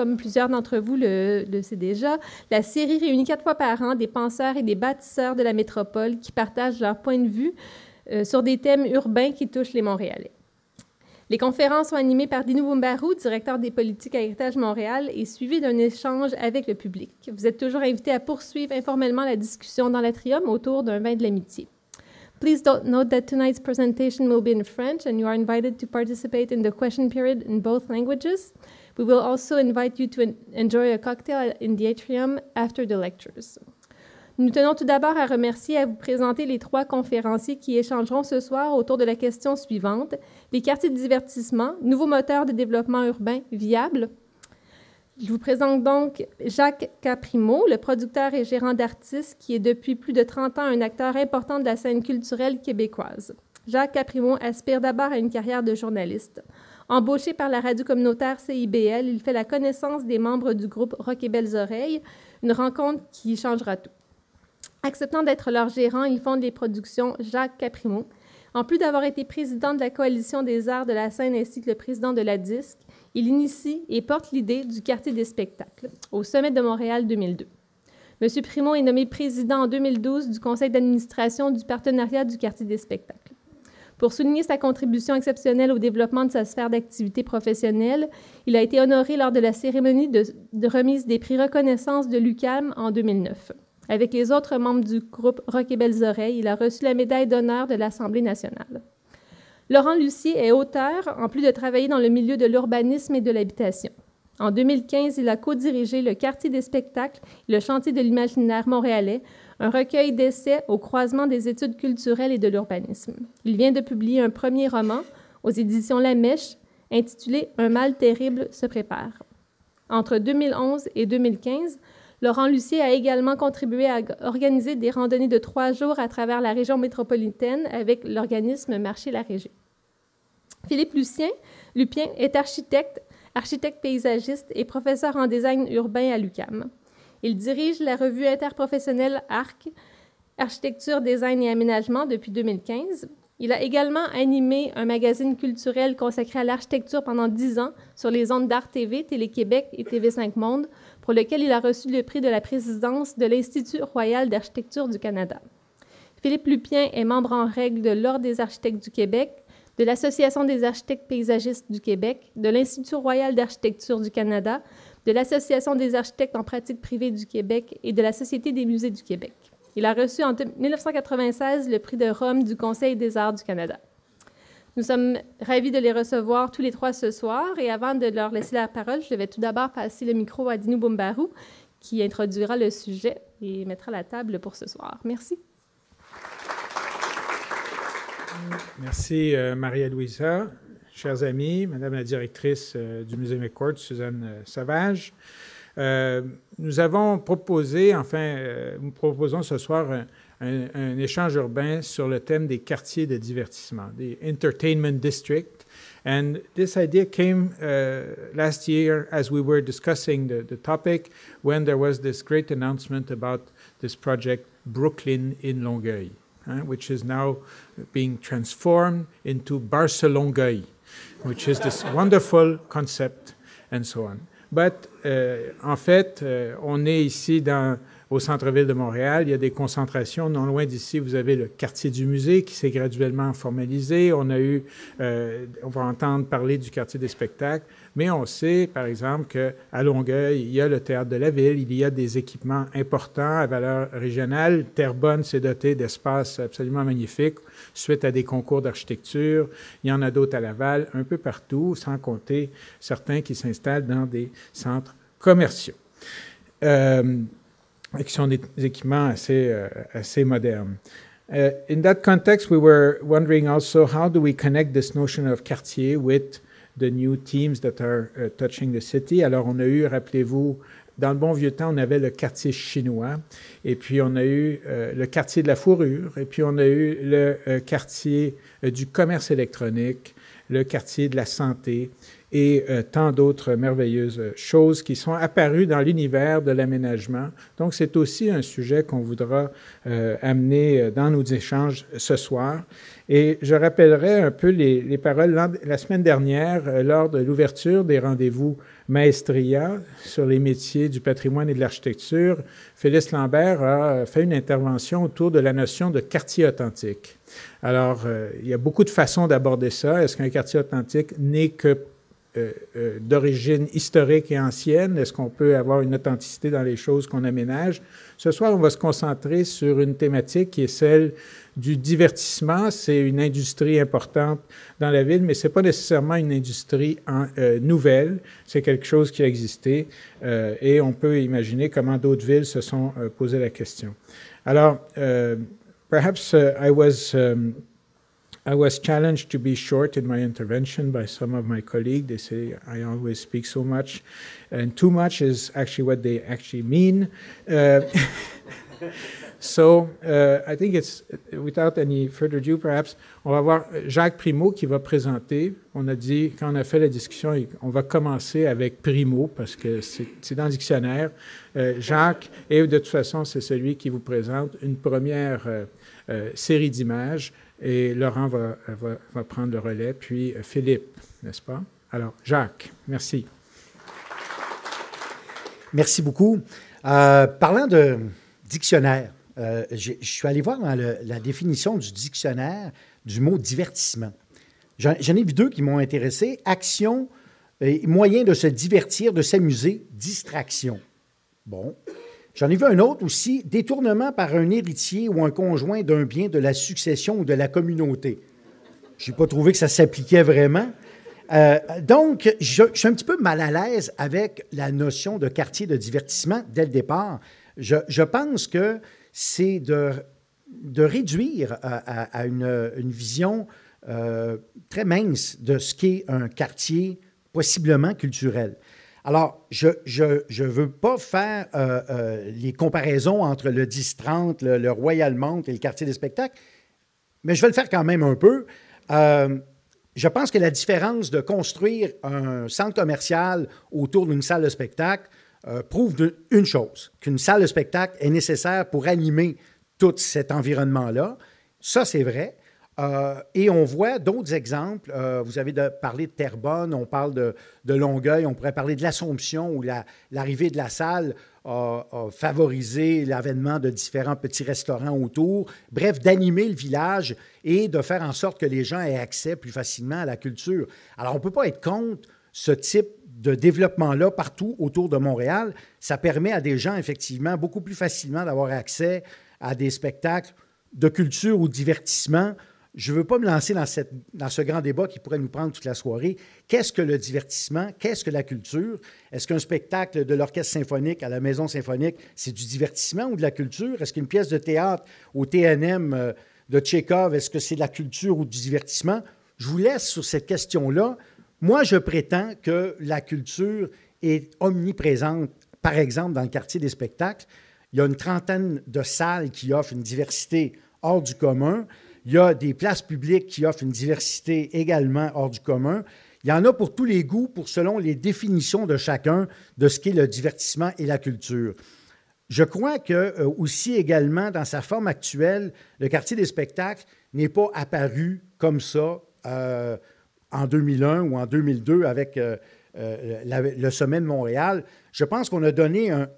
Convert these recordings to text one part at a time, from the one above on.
comme plusieurs d'entre vous le, sait déjà, la série réunit quatre fois par an des penseurs et des bâtisseurs de la métropole qui partagent leur point de vue euh, sur des thèmes urbains qui touchent les Montréalais. Les conférences sont animées par Dinou Wumbaru, directeur des politiques à Héritage Montréal, et suivies d'un échange avec le public. Vous êtes toujours invité à poursuivre informellement la discussion dans l'atrium autour d'un vin de l'amitié. Please note that tonight's presentation will be in French and you are invited to participate in the question period in both languages. We will also invite you to enjoy a cocktail in the atrium after lectures. Nous tenons tout d'abord à remercier et à vous présenter les trois conférenciers qui échangeront ce soir autour de la question suivante les quartiers de divertissement, nouveaux moteurs de développement urbain viable. Je vous présente donc Jacques Caprimo, le producteur et gérant d'artistes qui est depuis plus de 30 ans un acteur important de la scène culturelle québécoise. Jacques Caprimo aspire d'abord à une carrière de journaliste. Embauché par la radio communautaire CIBL, il fait la connaissance des membres du groupe Rock et Belles Oreilles, une rencontre qui changera tout. Acceptant d'être leur gérant, il fonde les productions Jacques Caprimo. En plus d'avoir été président de la Coalition des arts de la scène ainsi que le président de la Disque, il initie et porte l'idée du quartier des spectacles au Sommet de Montréal 2002. M. Primo est nommé président en 2012 du conseil d'administration du partenariat du quartier des spectacles. Pour souligner sa contribution exceptionnelle au développement de sa sphère d'activité professionnelle, il a été honoré lors de la cérémonie de, remise des prix reconnaissance de l'UCAM en 2009. Avec les autres membres du groupe Rock et Belles Oreilles, il a reçu la médaille d'honneur de l'Assemblée nationale. Laurent Lucier est auteur, en plus de travailler dans le milieu de l'urbanisme et de l'habitation. En 2015, il a co-dirigé le quartier des spectacles et le chantier de l'imaginaire montréalais, un recueil d'essais au croisement des études culturelles et de l'urbanisme. Il vient de publier un premier roman aux éditions La Mèche intitulé Un mal terrible se prépare. Entre 2011 et 2015, Laurent Lucier a également contribué à organiser des randonnées de trois jours à travers la région métropolitaine avec l'organisme Marché La Régie. Philippe Lucien, Lupien est architecte, architecte paysagiste et professeur en design urbain à l'UCAM. Il dirige la revue interprofessionnelle ARC, Architecture, Design et Aménagement, depuis 2015. Il a également animé un magazine culturel consacré à l'architecture pendant dix ans sur les ondes d'Art TV, Télé-Québec et TV5 Monde, pour lequel il a reçu le prix de la présidence de l'Institut royal d'architecture du Canada. Philippe Lupien est membre en règle de l'Ordre des architectes du Québec, de l'Association des architectes paysagistes du Québec, de l'Institut royal d'architecture du Canada, de l'Association des architectes en pratique privée du Québec et de la Société des musées du Québec. Il a reçu en 1996 le prix de Rome du Conseil des arts du Canada. Nous sommes ravis de les recevoir tous les trois ce soir et avant de leur laisser la parole, je vais tout d'abord passer le micro à Dinu Boumbarou qui introduira le sujet et mettra la table pour ce soir. Merci. Merci, euh, Maria-Louisa. Chers amis, Madame la directrice euh, du Musée McCourt, Suzanne euh, Savage, nous avons proposé, enfin, nous proposons ce soir un, échange urbain sur le thème des quartiers de divertissement, des entertainment district. And this idea came last year as we were discussing the, the topic when there was this great announcement about this project Brooklyn in Longueuil. right, uh, which is now being transformed into Barcelona, which is this wonderful concept and so on. But uh, en fait, uh, on est ici dans au centre-ville de Montréal. Il y a des concentrations. Non loin d'ici, vous avez le quartier du musée qui s'est graduellement formalisé. On a eu, euh, on va entendre parler du quartier des spectacles, mais on sait, par exemple, qu'à Longueuil, il y a le théâtre de la ville, il y a des équipements importants à valeur régionale. Terrebonne s'est dotée d'espaces absolument magnifiques suite à des concours d'architecture. Il y en a d'autres à Laval, un peu partout, sans compter certains qui s'installent dans des centres commerciaux. Euh, et qui sont des équipements assez, euh, assez modernes. Uh, in that context, we were wondering also how do we connect this notion of quartier with the new teams that are uh, touching the city. Alors, on a eu, rappelez-vous, dans le bon vieux temps, on avait le quartier chinois, et puis on a eu euh, le quartier de la fourrure, et puis on a eu le euh, quartier du commerce électronique, le quartier de la santé, et euh, tant d'autres merveilleuses choses qui sont apparues dans l'univers de l'aménagement. Donc, c'est aussi un sujet qu'on voudra euh, amener euh, dans nos échanges ce soir. Et je rappellerai un peu les, paroles la semaine dernière lors de l'ouverture des rendez-vous Maestria sur les métiers du patrimoine et de l'architecture. Félix Lambert a fait une intervention autour de la notion de quartier authentique. Alors, il y a beaucoup de façons d'aborder ça. Est-ce qu'un quartier authentique n'est que euh, euh, d'origine historique et ancienne? Est-ce qu'on peut avoir une authenticité dans les choses qu'on aménage? Ce soir, on va se concentrer sur une thématique qui est celle du divertissement. C'est une industrie importante dans la ville, mais ce n'est pas nécessairement une industrie euh, nouvelle. C'est quelque chose qui a existé et on peut imaginer comment d'autres villes se sont posées la question. Alors, perhaps I was... Um, I was challenged to be short in my intervention by some of my colleagues. They say I always speak so much, and too much is actually what they actually mean. Uh, so uh, I think it's, without any further ado, perhaps, on va voir Jacques Primo qui va présenter. On a dit, quand on a fait la discussion, on va commencer avec Primo parce que c'est dans le dictionnaire. Euh, Jacques, et de toute façon, c'est celui qui vous présente une première euh, euh, série d'images. Et Laurent va, va, prendre le relais, puis euh, Philippe, n'est-ce pas? Alors, Jacques, merci. Merci beaucoup. Euh, parlant de dictionnaire, euh, je suis allé voir dans la définition du dictionnaire du mot divertissement. J'en ai vu deux qui m'ont intéressé. Action, et moyen de se divertir, de s'amuser, distraction. Bon, J'en ai vu un autre aussi, détournement par un héritier ou un conjoint d'un bien de la succession ou de la communauté. Je n'ai pas trouvé que ça s'appliquait vraiment. Euh, donc, je, suis un petit peu mal à l'aise avec la notion de quartier de divertissement dès le départ. Je, pense que c'est de, de, réduire euh, à, une, vision euh, très mince de ce qu'est un quartier possiblement culturel. Alors, je ne je, je veux pas faire euh, euh, les comparaisons entre le 10 le, Royal Mount et le quartier des spectacles, mais je vais le faire quand même un peu. Euh, je pense que la différence de construire un centre commercial autour d'une salle de spectacle prouve une chose, qu'une salle de spectacle est nécessaire pour animer tout cet environnement-là. Ça, c'est vrai. Euh, et on voit d'autres exemples. Euh, vous avez parlé de Terrebonne, on parle de, Longueuil, on pourrait parler de l'Assomption où l'arrivée de la salle a, a favorisé l'avènement de différents petits restaurants autour. Bref, d'animer le village et de faire en sorte que les gens aient accès plus facilement à la culture. Alors, on ne peut pas être contre ce type de développement-là partout autour de Montréal. Ça permet à des gens, effectivement, beaucoup plus facilement d'avoir accès à des spectacles de culture ou de divertissement je ne veux pas me lancer dans, ce grand débat qui pourrait nous prendre toute la soirée. Qu'est-ce que le divertissement? Qu'est-ce que la culture? Est-ce qu'un spectacle de l'orchestre symphonique à la maison symphonique, c'est du divertissement ou de la culture? Est-ce qu'une pièce de théâtre au TNM euh, de Tchékov, est-ce que c'est de la culture ou du divertissement? Je vous laisse sur cette question-là. Moi, je prétends que la culture est omniprésente, par exemple, dans le quartier des spectacles. Il y a une trentaine de salles qui offrent une diversité hors du commun. Il y a des places publiques qui offrent une diversité également hors du commun. Il y en a pour tous les goûts, pour selon les définitions de chacun de ce qu'est le divertissement et la culture. Je crois que euh, aussi également dans sa forme actuelle, le quartier des spectacles n'est pas apparu comme ça euh, en 2001 ou en 2002 avec euh, le sommet de Montréal. Je pense qu'on a donné un,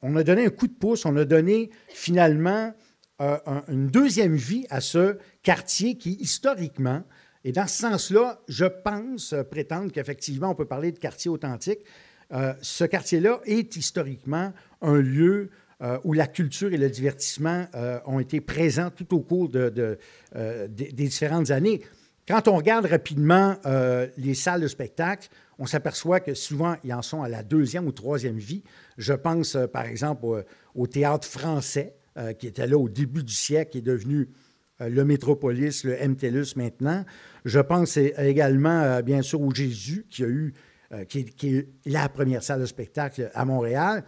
on a donné un coup de pouce, on a donné finalement une deuxième vie à ce quartier qui, historiquement, et dans ce sens-là, je pense euh, prétendre qu'effectivement, on peut parler de quartier authentique. Euh, ce quartier-là est historiquement un lieu euh, où la culture et le divertissement ont été présents tout au cours des, différentes années. Quand on regarde rapidement les salles de spectacle, on s'aperçoit que souvent, ils en sont à la deuxième ou troisième vie. Je pense, par exemple, au théâtre français, euh, qui était là au début du siècle, qui est devenu euh, le Métropolis, le MTLUS maintenant. Je pense également, euh, bien sûr, au Jésus, qui a eu, qui, est la première salle de spectacle à Montréal,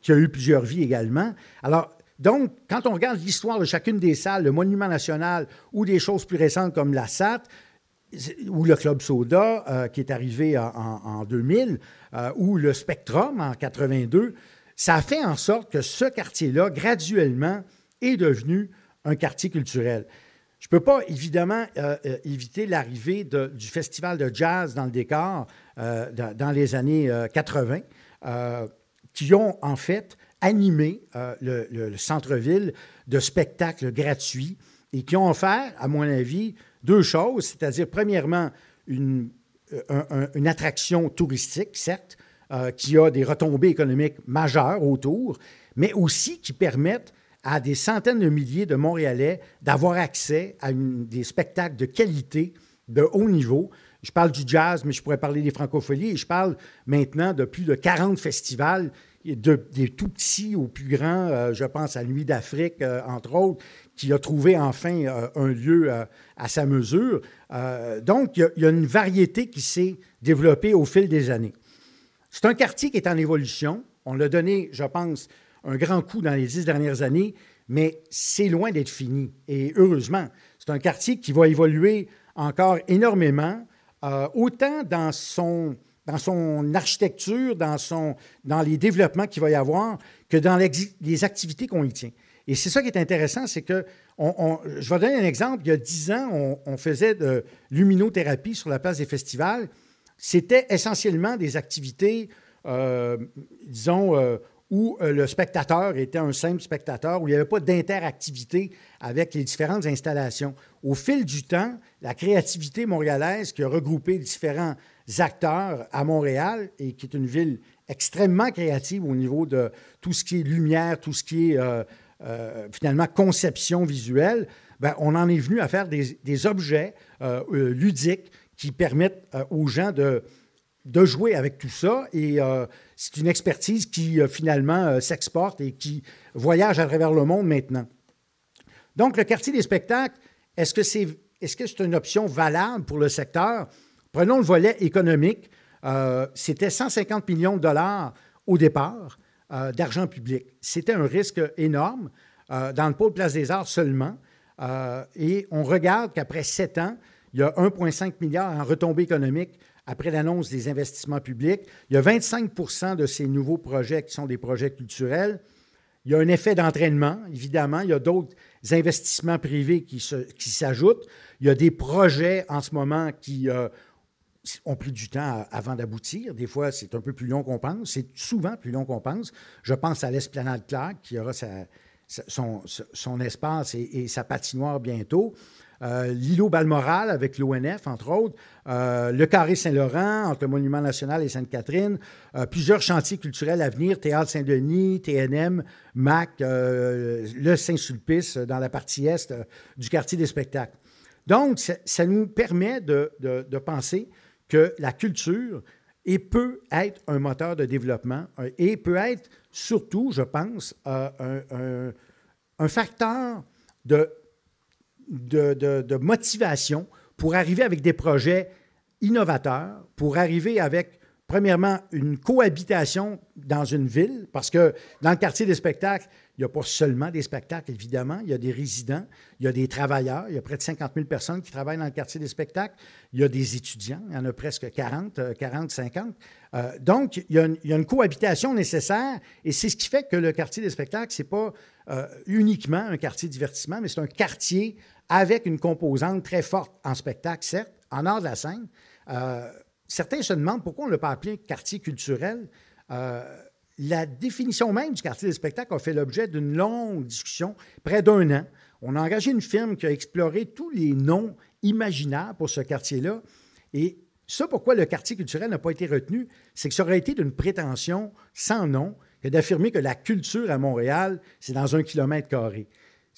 qui a eu plusieurs vies également. Alors, donc, quand on regarde l'histoire de chacune des salles, le Monument national ou des choses plus récentes comme la SAT, ou le Club Soda, qui est arrivé en, 2000, ou le Spectrum en 82, ça fait en sorte que ce quartier-là, graduellement, est devenu un quartier culturel. Je ne peux pas évidemment euh, euh, éviter l'arrivée du festival de jazz dans le décor euh, dans, les années 80, qui ont en fait animé le, centre-ville de spectacles gratuits et qui ont offert, à mon avis, deux choses, c'est-à-dire premièrement une, une attraction touristique, certes, euh, qui a des retombées économiques majeures autour, mais aussi qui permettent à des centaines de milliers de Montréalais d'avoir accès à des spectacles de qualité, de haut niveau. Je parle du jazz, mais je pourrais parler des francophonies. Et je parle maintenant de plus de 40 festivals, des tout petits aux plus grands. Euh, je pense à Nuit d'Afrique, euh, entre autres, qui a trouvé enfin un lieu à sa mesure. donc, il y, a une variété qui s'est développée au fil des années. C'est un quartier qui est en évolution. On l'a donné, je pense, un grand coup dans les dix dernières années, mais c'est loin d'être fini. Et heureusement, c'est un quartier qui va évoluer encore énormément, euh, autant dans son, architecture, dans, les développements qu'il va y avoir, que dans les activités qu'on y tient. Et c'est ça qui est intéressant, c'est que, je vais donner un exemple, il y a dix ans, on, on faisait de luminothérapie sur la place des festivals c'était essentiellement des activités, euh, disons, euh, où euh, le spectateur était un simple spectateur, où il n'y avait pas d'interactivité avec les différentes installations. Au fil du temps, la créativité montréalaise qui a regroupé différents acteurs à Montréal et qui est une ville extrêmement créative au niveau de tout ce qui est lumière, tout ce qui est finalement conception visuelle, ben, on en est venu à faire des, objets ludiques qui permettent euh, aux gens de, de jouer avec tout ça. Et euh, c'est une expertise qui euh, finalement s'exporte et qui voyage à travers le monde maintenant. Donc, le quartier des spectacles, est-ce que c'est est -ce c'est une option valable pour le secteur? Prenons le volet économique. C'était 150 millions de dollars au départ d'argent public. C'était un risque énorme dans le pôle Place des Arts seulement. et on regarde qu'après sept ans, il y a 1,5 milliard en retombées économiques après l'annonce des investissements publics. Il y a 25 de ces nouveaux projets qui sont des projets culturels. Il y a un effet d'entraînement, évidemment. Il y a d'autres investissements privés qui, s'ajoutent. Il y a des projets en ce moment qui euh, ont pris du temps avant d'aboutir. Des fois, c'est un peu plus long qu'on pense. C'est souvent plus long qu'on pense. Je pense à l'Esplanade Clark qui aura son, espace et, sa patinoire bientôt. Euh, l'îlot Balmoral avec l'ONF, entre autres, euh, le Carré Saint-Laurent, entre le Monument national et Sainte-Catherine, euh, plusieurs chantiers culturels à venir, Théâtre Saint-Denis, TNM, MAC, le Saint-Sulpice, dans la partie est du quartier des spectacles. Donc, ça, nous permet de, penser que la culture peut être un moteur de développement et peut être surtout, je pense, un, un facteur de de, motivation pour arriver avec des projets innovateurs, pour arriver avec, premièrement, une cohabitation dans une ville, parce que dans le quartier des spectacles, il n'y a pas seulement des spectacles, évidemment. Il y a des résidents, il y a des travailleurs. Il y a près de 50 000 personnes qui travaillent dans le quartier des spectacles. Il y a des étudiants. Il y en a presque 40, 40, 50. donc, il y, a une, cohabitation nécessaire. Et c'est ce qui fait que le quartier des spectacles, ce n'est pas euh, uniquement un quartier divertissement, mais c'est un quartier avec une composante très forte en spectacle, certes, en art de la scène. Euh, certains se demandent pourquoi on ne l'a pas appelé quartier culturel. Euh, la définition même du quartier des spectacles a fait l'objet d'une longue discussion, près d'un an. On a engagé une firme qui a exploré tous les noms imaginables pour ce quartier-là. Et ça, pourquoi le quartier culturel n'a pas été retenu, c'est que ça aurait été d'une prétention sans nom que d'affirmer que la culture à Montréal, c'est dans un kilomètre carré.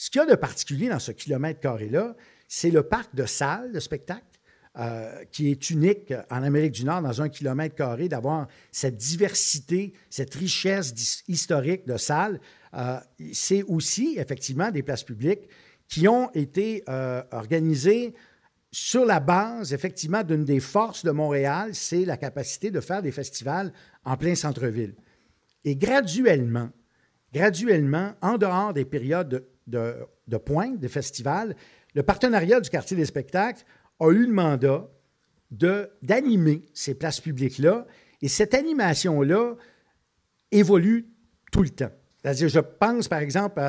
Ce qu'il y a de particulier dans ce kilomètre carré-là, c'est le parc de salles de spectacle. Euh, qui est unique en Amérique du Nord dans un kilomètre carré, d'avoir cette diversité, cette richesse historique de salles. Euh, c'est aussi effectivement des places publiques qui ont été euh, organisées sur la base, effectivement, d'une des forces de Montréal, c'est la capacité de faire des festivals en plein centre-ville. Et graduellement, graduellement, en dehors des périodes de de, de pointe, festivals, le partenariat du quartier des spectacles a eu le mandat d'animer ces places publiques-là. Et cette animation-là évolue tout le temps. C'est-à-dire, je pense, par exemple,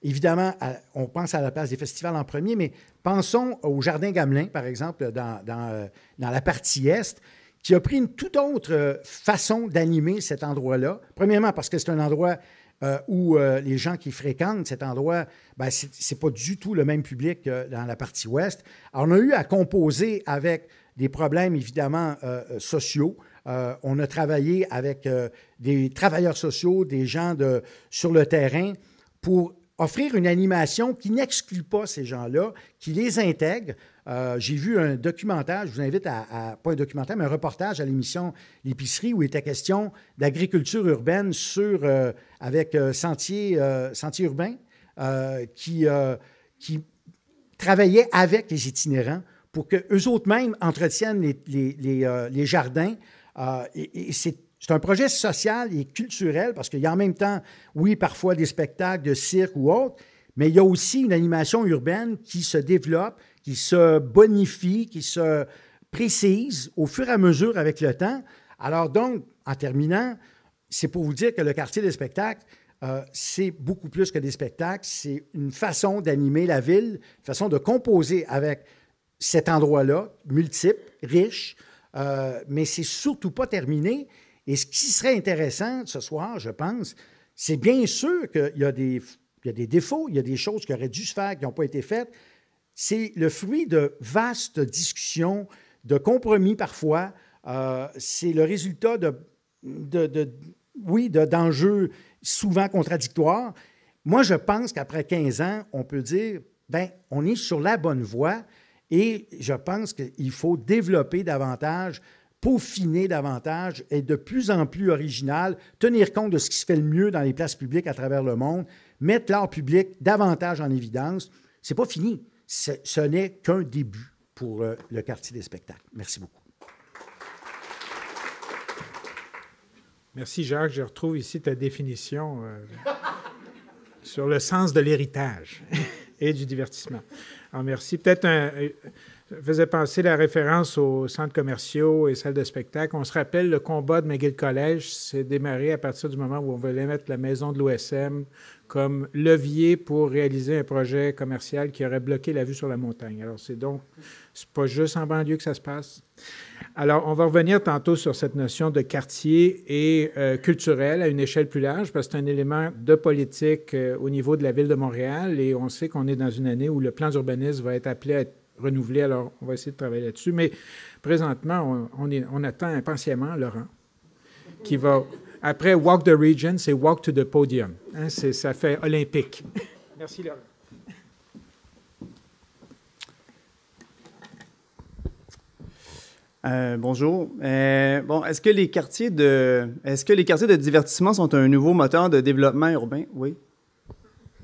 évidemment, on pense à la place des festivals en premier, mais pensons au Jardin Gamelin, par exemple, dans, dans euh, la partie Est, qui a pris une toute autre euh, façon d'animer cet endroit-là. Premièrement, parce que c'est un endroit euh, où euh, les gens qui fréquentent cet endroit, ben, ce n'est pas du tout le même public que dans la partie ouest. on a eu à composer avec des problèmes, évidemment, euh, sociaux. on a travaillé avec des travailleurs sociaux, des gens sur le terrain pour offrir une animation qui n'exclut pas ces gens-là, qui les intègre, euh, j'ai vu un documentaire, je vous invite à, pas un documentaire, mais un reportage à l'émission L'épicerie où il était question d'agriculture urbaine sur, euh, avec euh, Sentier, Sentier Urbain qui, qui travaillait avec les itinérants pour qu'eux autres mêmes entretiennent les, les, les, jardins. c'est c'est un projet social et culturel parce qu'il y a en même temps, oui, parfois des spectacles de cirque ou autre, mais il y a aussi une animation urbaine qui se développe, qui se bonifie, qui se précise au fur et à mesure avec le temps. Alors donc, en terminant, c'est pour vous dire que le quartier des spectacles, euh, c'est beaucoup plus que des spectacles, c'est une façon d'animer la ville, une façon de composer avec cet endroit-là, multiple, riche, euh, mais c'est surtout pas terminé. Et ce qui serait intéressant ce soir, je pense, c'est bien sûr qu'il y, a des défauts, il y a des choses qui auraient dû se faire, qui n'ont pas été faites, c'est le fruit de vastes discussions, de compromis parfois. Euh, c'est le résultat de, d'enjeux souvent contradictoires. Moi, je pense qu'après 15 ans, on peut dire, ben, on est sur la bonne voie et je pense qu'il faut développer davantage, peaufiner davantage, être de plus en plus original, tenir compte de ce qui se fait le mieux dans les places publiques à travers le monde, mettre l'art public davantage en évidence. C'est pas fini ce n'est qu'un début pour euh, le, quartier des spectacles. Merci beaucoup. Merci Jacques. Je retrouve ici ta définition euh, sur le sens de l'héritage et du divertissement. Alors merci. Peut-être un, euh, ça faisait penser la référence aux centres commerciaux et salles de spectacle. On se rappelle le combat de McGill College, s'est démarré à partir du moment où on voulait mettre la maison de l'OSM comme levier pour réaliser un projet commercial qui aurait bloqué la vue sur la montagne. Alors, c'est donc, c'est pas juste en banlieue que ça se passe. Alors, on va revenir tantôt sur cette notion de quartier et euh, culturel à une échelle plus large, parce que c'est un élément de politique euh, au niveau de la ville de Montréal, et on sait qu'on est dans une année où le plan d'urbanisme va être appelé à être renouvelé, Alors, on va essayer de travailler là-dessus. Mais présentement, on, attend impatiemment Laurent, qui va. Après Walk the Region, c'est Walk to the Podium. Hein, ça fait olympique. Merci, Laurent. Euh, bonjour. Euh, bon, est-ce que les quartiers de est-ce que les quartiers de divertissement sont un nouveau moteur de développement urbain? Oui.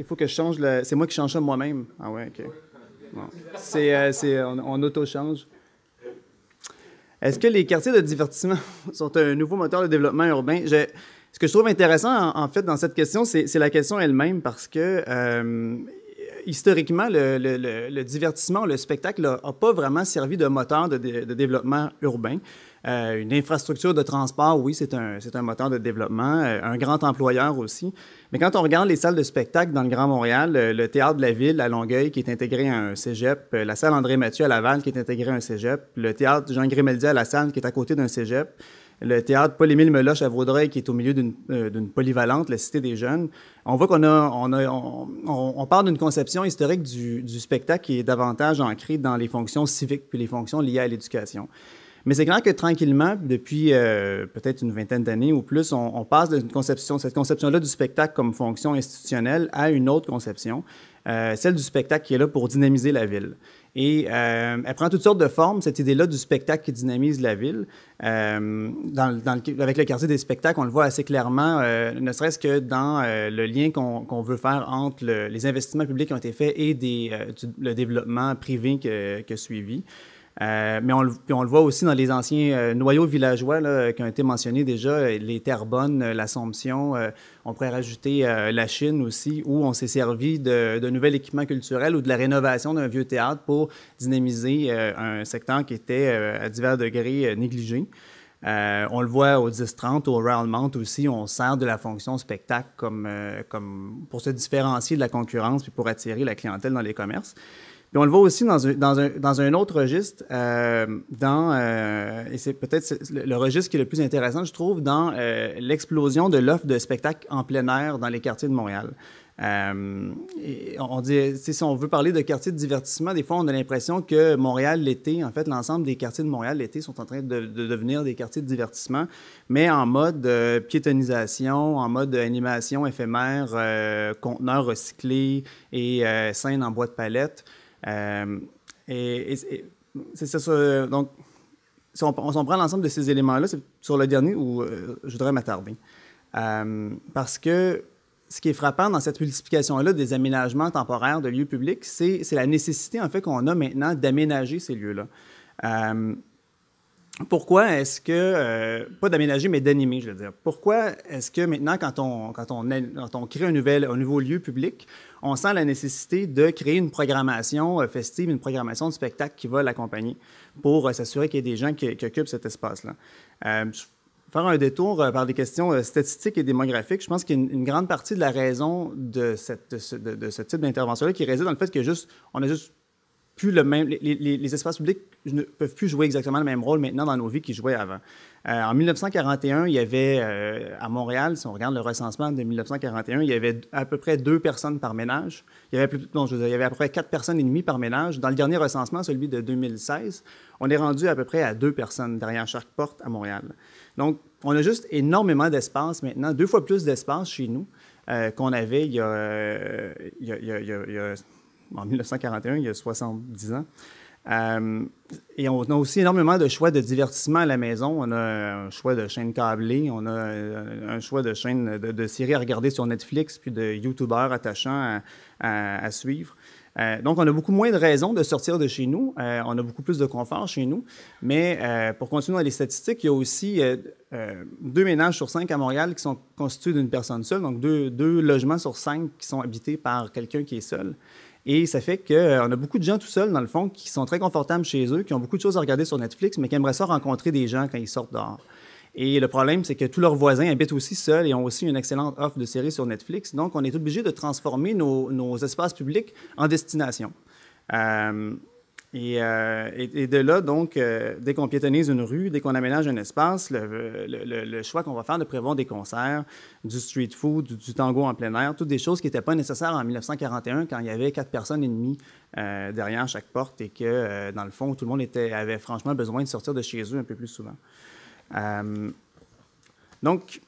Il faut que je change C'est moi qui change ça moi-même. Ah ouais, ok. C'est en, euh, auto-change. Est-ce que les quartiers de divertissement sont un nouveau moteur de développement urbain? ce que je trouve intéressant, en, fait, dans cette question, c'est la question elle-même parce que euh, historiquement, le, divertissement, le spectacle n'a pas vraiment servi de moteur de développement urbain. Euh, une infrastructure de transport, oui, c'est un, un, moteur de développement, euh, un grand employeur aussi. Mais quand on regarde les salles de spectacle dans le Grand Montréal, le Théâtre de la Ville à Longueuil qui est intégré à un cégep, euh, la salle André-Mathieu à Laval qui est intégré à un cégep, le Théâtre Jean Grimaldi à La Salle qui est à côté d'un cégep, le théâtre Paul-Émile Meloche à Vaudreuil, qui est au milieu d'une d'une polyvalente, la Cité des Jeunes, on voit qu'on a, on, a, on, on, parle d'une conception historique du, du, spectacle qui est davantage ancrée dans les fonctions civiques puis les fonctions liées à l'éducation. Mais c'est clair que tranquillement, depuis euh, peut-être une vingtaine d'années ou plus, on, passe d'une conception, cette conception-là du spectacle comme fonction institutionnelle à une autre conception, euh, celle du spectacle qui est là pour dynamiser la ville. Et euh, elle prend toutes sortes de formes, cette idée-là du spectacle qui dynamise la ville. avec le quartier des spectacles, on le voit assez clairement, ne serait-ce que dans le lien qu'on veut faire entre les investissements publics qui ont été faits et le développement privé qui que suivi. Euh, mais on le, on le, voit aussi dans les anciens euh, noyaux villageois qui ont été mentionnés déjà, les Terrebonnes, euh, l'Assomption, on pourrait rajouter la Chine aussi, où on s'est servi de, de nouvel équipement culturel ou de la rénovation d'un vieux théâtre pour dynamiser un secteur qui était à divers degrés négligé. on le voit au 10-30, au Mount aussi, on sert de la fonction spectacle comme pour se différencier de la concurrence puis pour attirer la clientèle dans les commerces. Puis on le voit aussi dans un, autre registre, euh, dans, euh, et c'est peut-être le, registre qui est le plus intéressant, je trouve, dans euh, l'explosion de l'offre de spectacles en plein air dans les quartiers de Montréal. on dit, si on veut parler de quartiers de divertissement, des fois on a l'impression que Montréal l'été, en fait, l'ensemble des quartiers de Montréal l'été sont en train de, de, devenir des quartiers de divertissement, mais en mode piétonisation, en mode animation éphémère, conteneurs recyclés et scènes en bois de palette. Euh, et, c'est ça. donc, si on, prend l'ensemble de ces éléments-là, c'est sur le dernier où euh, je voudrais m'attarder. Euh, parce que ce qui est frappant dans cette multiplication-là des aménagements temporaires de lieux publics, c'est la nécessité en fait qu'on a maintenant d'aménager ces lieux-là. pourquoi est-ce que, pas d'aménager, mais d'animer, je veux dire, pourquoi est-ce que maintenant, quand on, quand on, quand on crée un, nouvel, un nouveau lieu public, on sent la nécessité de créer une programmation euh, festive, une programmation de spectacle qui va l'accompagner pour euh, s'assurer qu'il y ait des gens qui, occupent cet espace-là. Euh, faire un détour par des questions statistiques et démographiques, je pense qu'une grande partie de la raison de, ce, type d'intervention-là qui réside dans le fait que juste, juste plus le même, les, les espaces publics ne peuvent plus jouer exactement le même rôle maintenant dans nos vies qu'ils jouaient avant. Euh, en 1941, il y avait, euh, à Montréal, si on regarde le recensement de 1941, il y avait à peu près deux personnes par ménage. Il y avait, plus, je il y avait à peu près quatre personnes et demie par ménage. Dans le dernier recensement, celui de 2016, on est rendu à peu près à deux personnes derrière chaque porte à Montréal. Donc, on a juste énormément d'espace maintenant, deux fois plus d'espace chez nous euh, qu'on avait en 1941, il y a 70 ans. Euh, et on a aussi énormément de choix de divertissement à la maison. On a un choix de chaînes câblées, on a euh, un choix de chaînes de, séries à regarder sur Netflix, puis de YouTubeurs attachants à, suivre. Euh, donc, on a beaucoup moins de raisons de sortir de chez nous. on a beaucoup plus de confort chez nous. Mais pour continuer dans les statistiques, il y a aussi deux ménages sur cinq à Montréal qui sont constitués d'une personne seule. Donc, deux, deux logements sur cinq qui sont habités par quelqu'un qui est seul. Et ça fait qu'on euh, a beaucoup de gens tout seuls, dans le fond, qui sont très confortables chez eux, qui ont beaucoup de choses à regarder sur Netflix, mais qui aimeraient ça rencontrer des gens quand ils sortent dehors. Et le problème, c'est que tous leurs voisins habitent aussi seuls et ont aussi une excellente offre de séries sur Netflix. Donc, on est obligé de transformer nos, espaces publics en destinations. Euh, euh, et, et, de là, donc, euh, dès qu'on piétonise une rue, dès qu'on aménage un espace, le, choix qu'on va faire de prévoir des concerts, du street food, du, tango en plein air, toutes des choses qui n'étaient pas nécessaires en 1941 quand il y avait quatre personnes et demie euh, derrière chaque porte et que, dans le fond, tout le monde était, avait franchement besoin de sortir de chez eux un peu plus souvent. donc,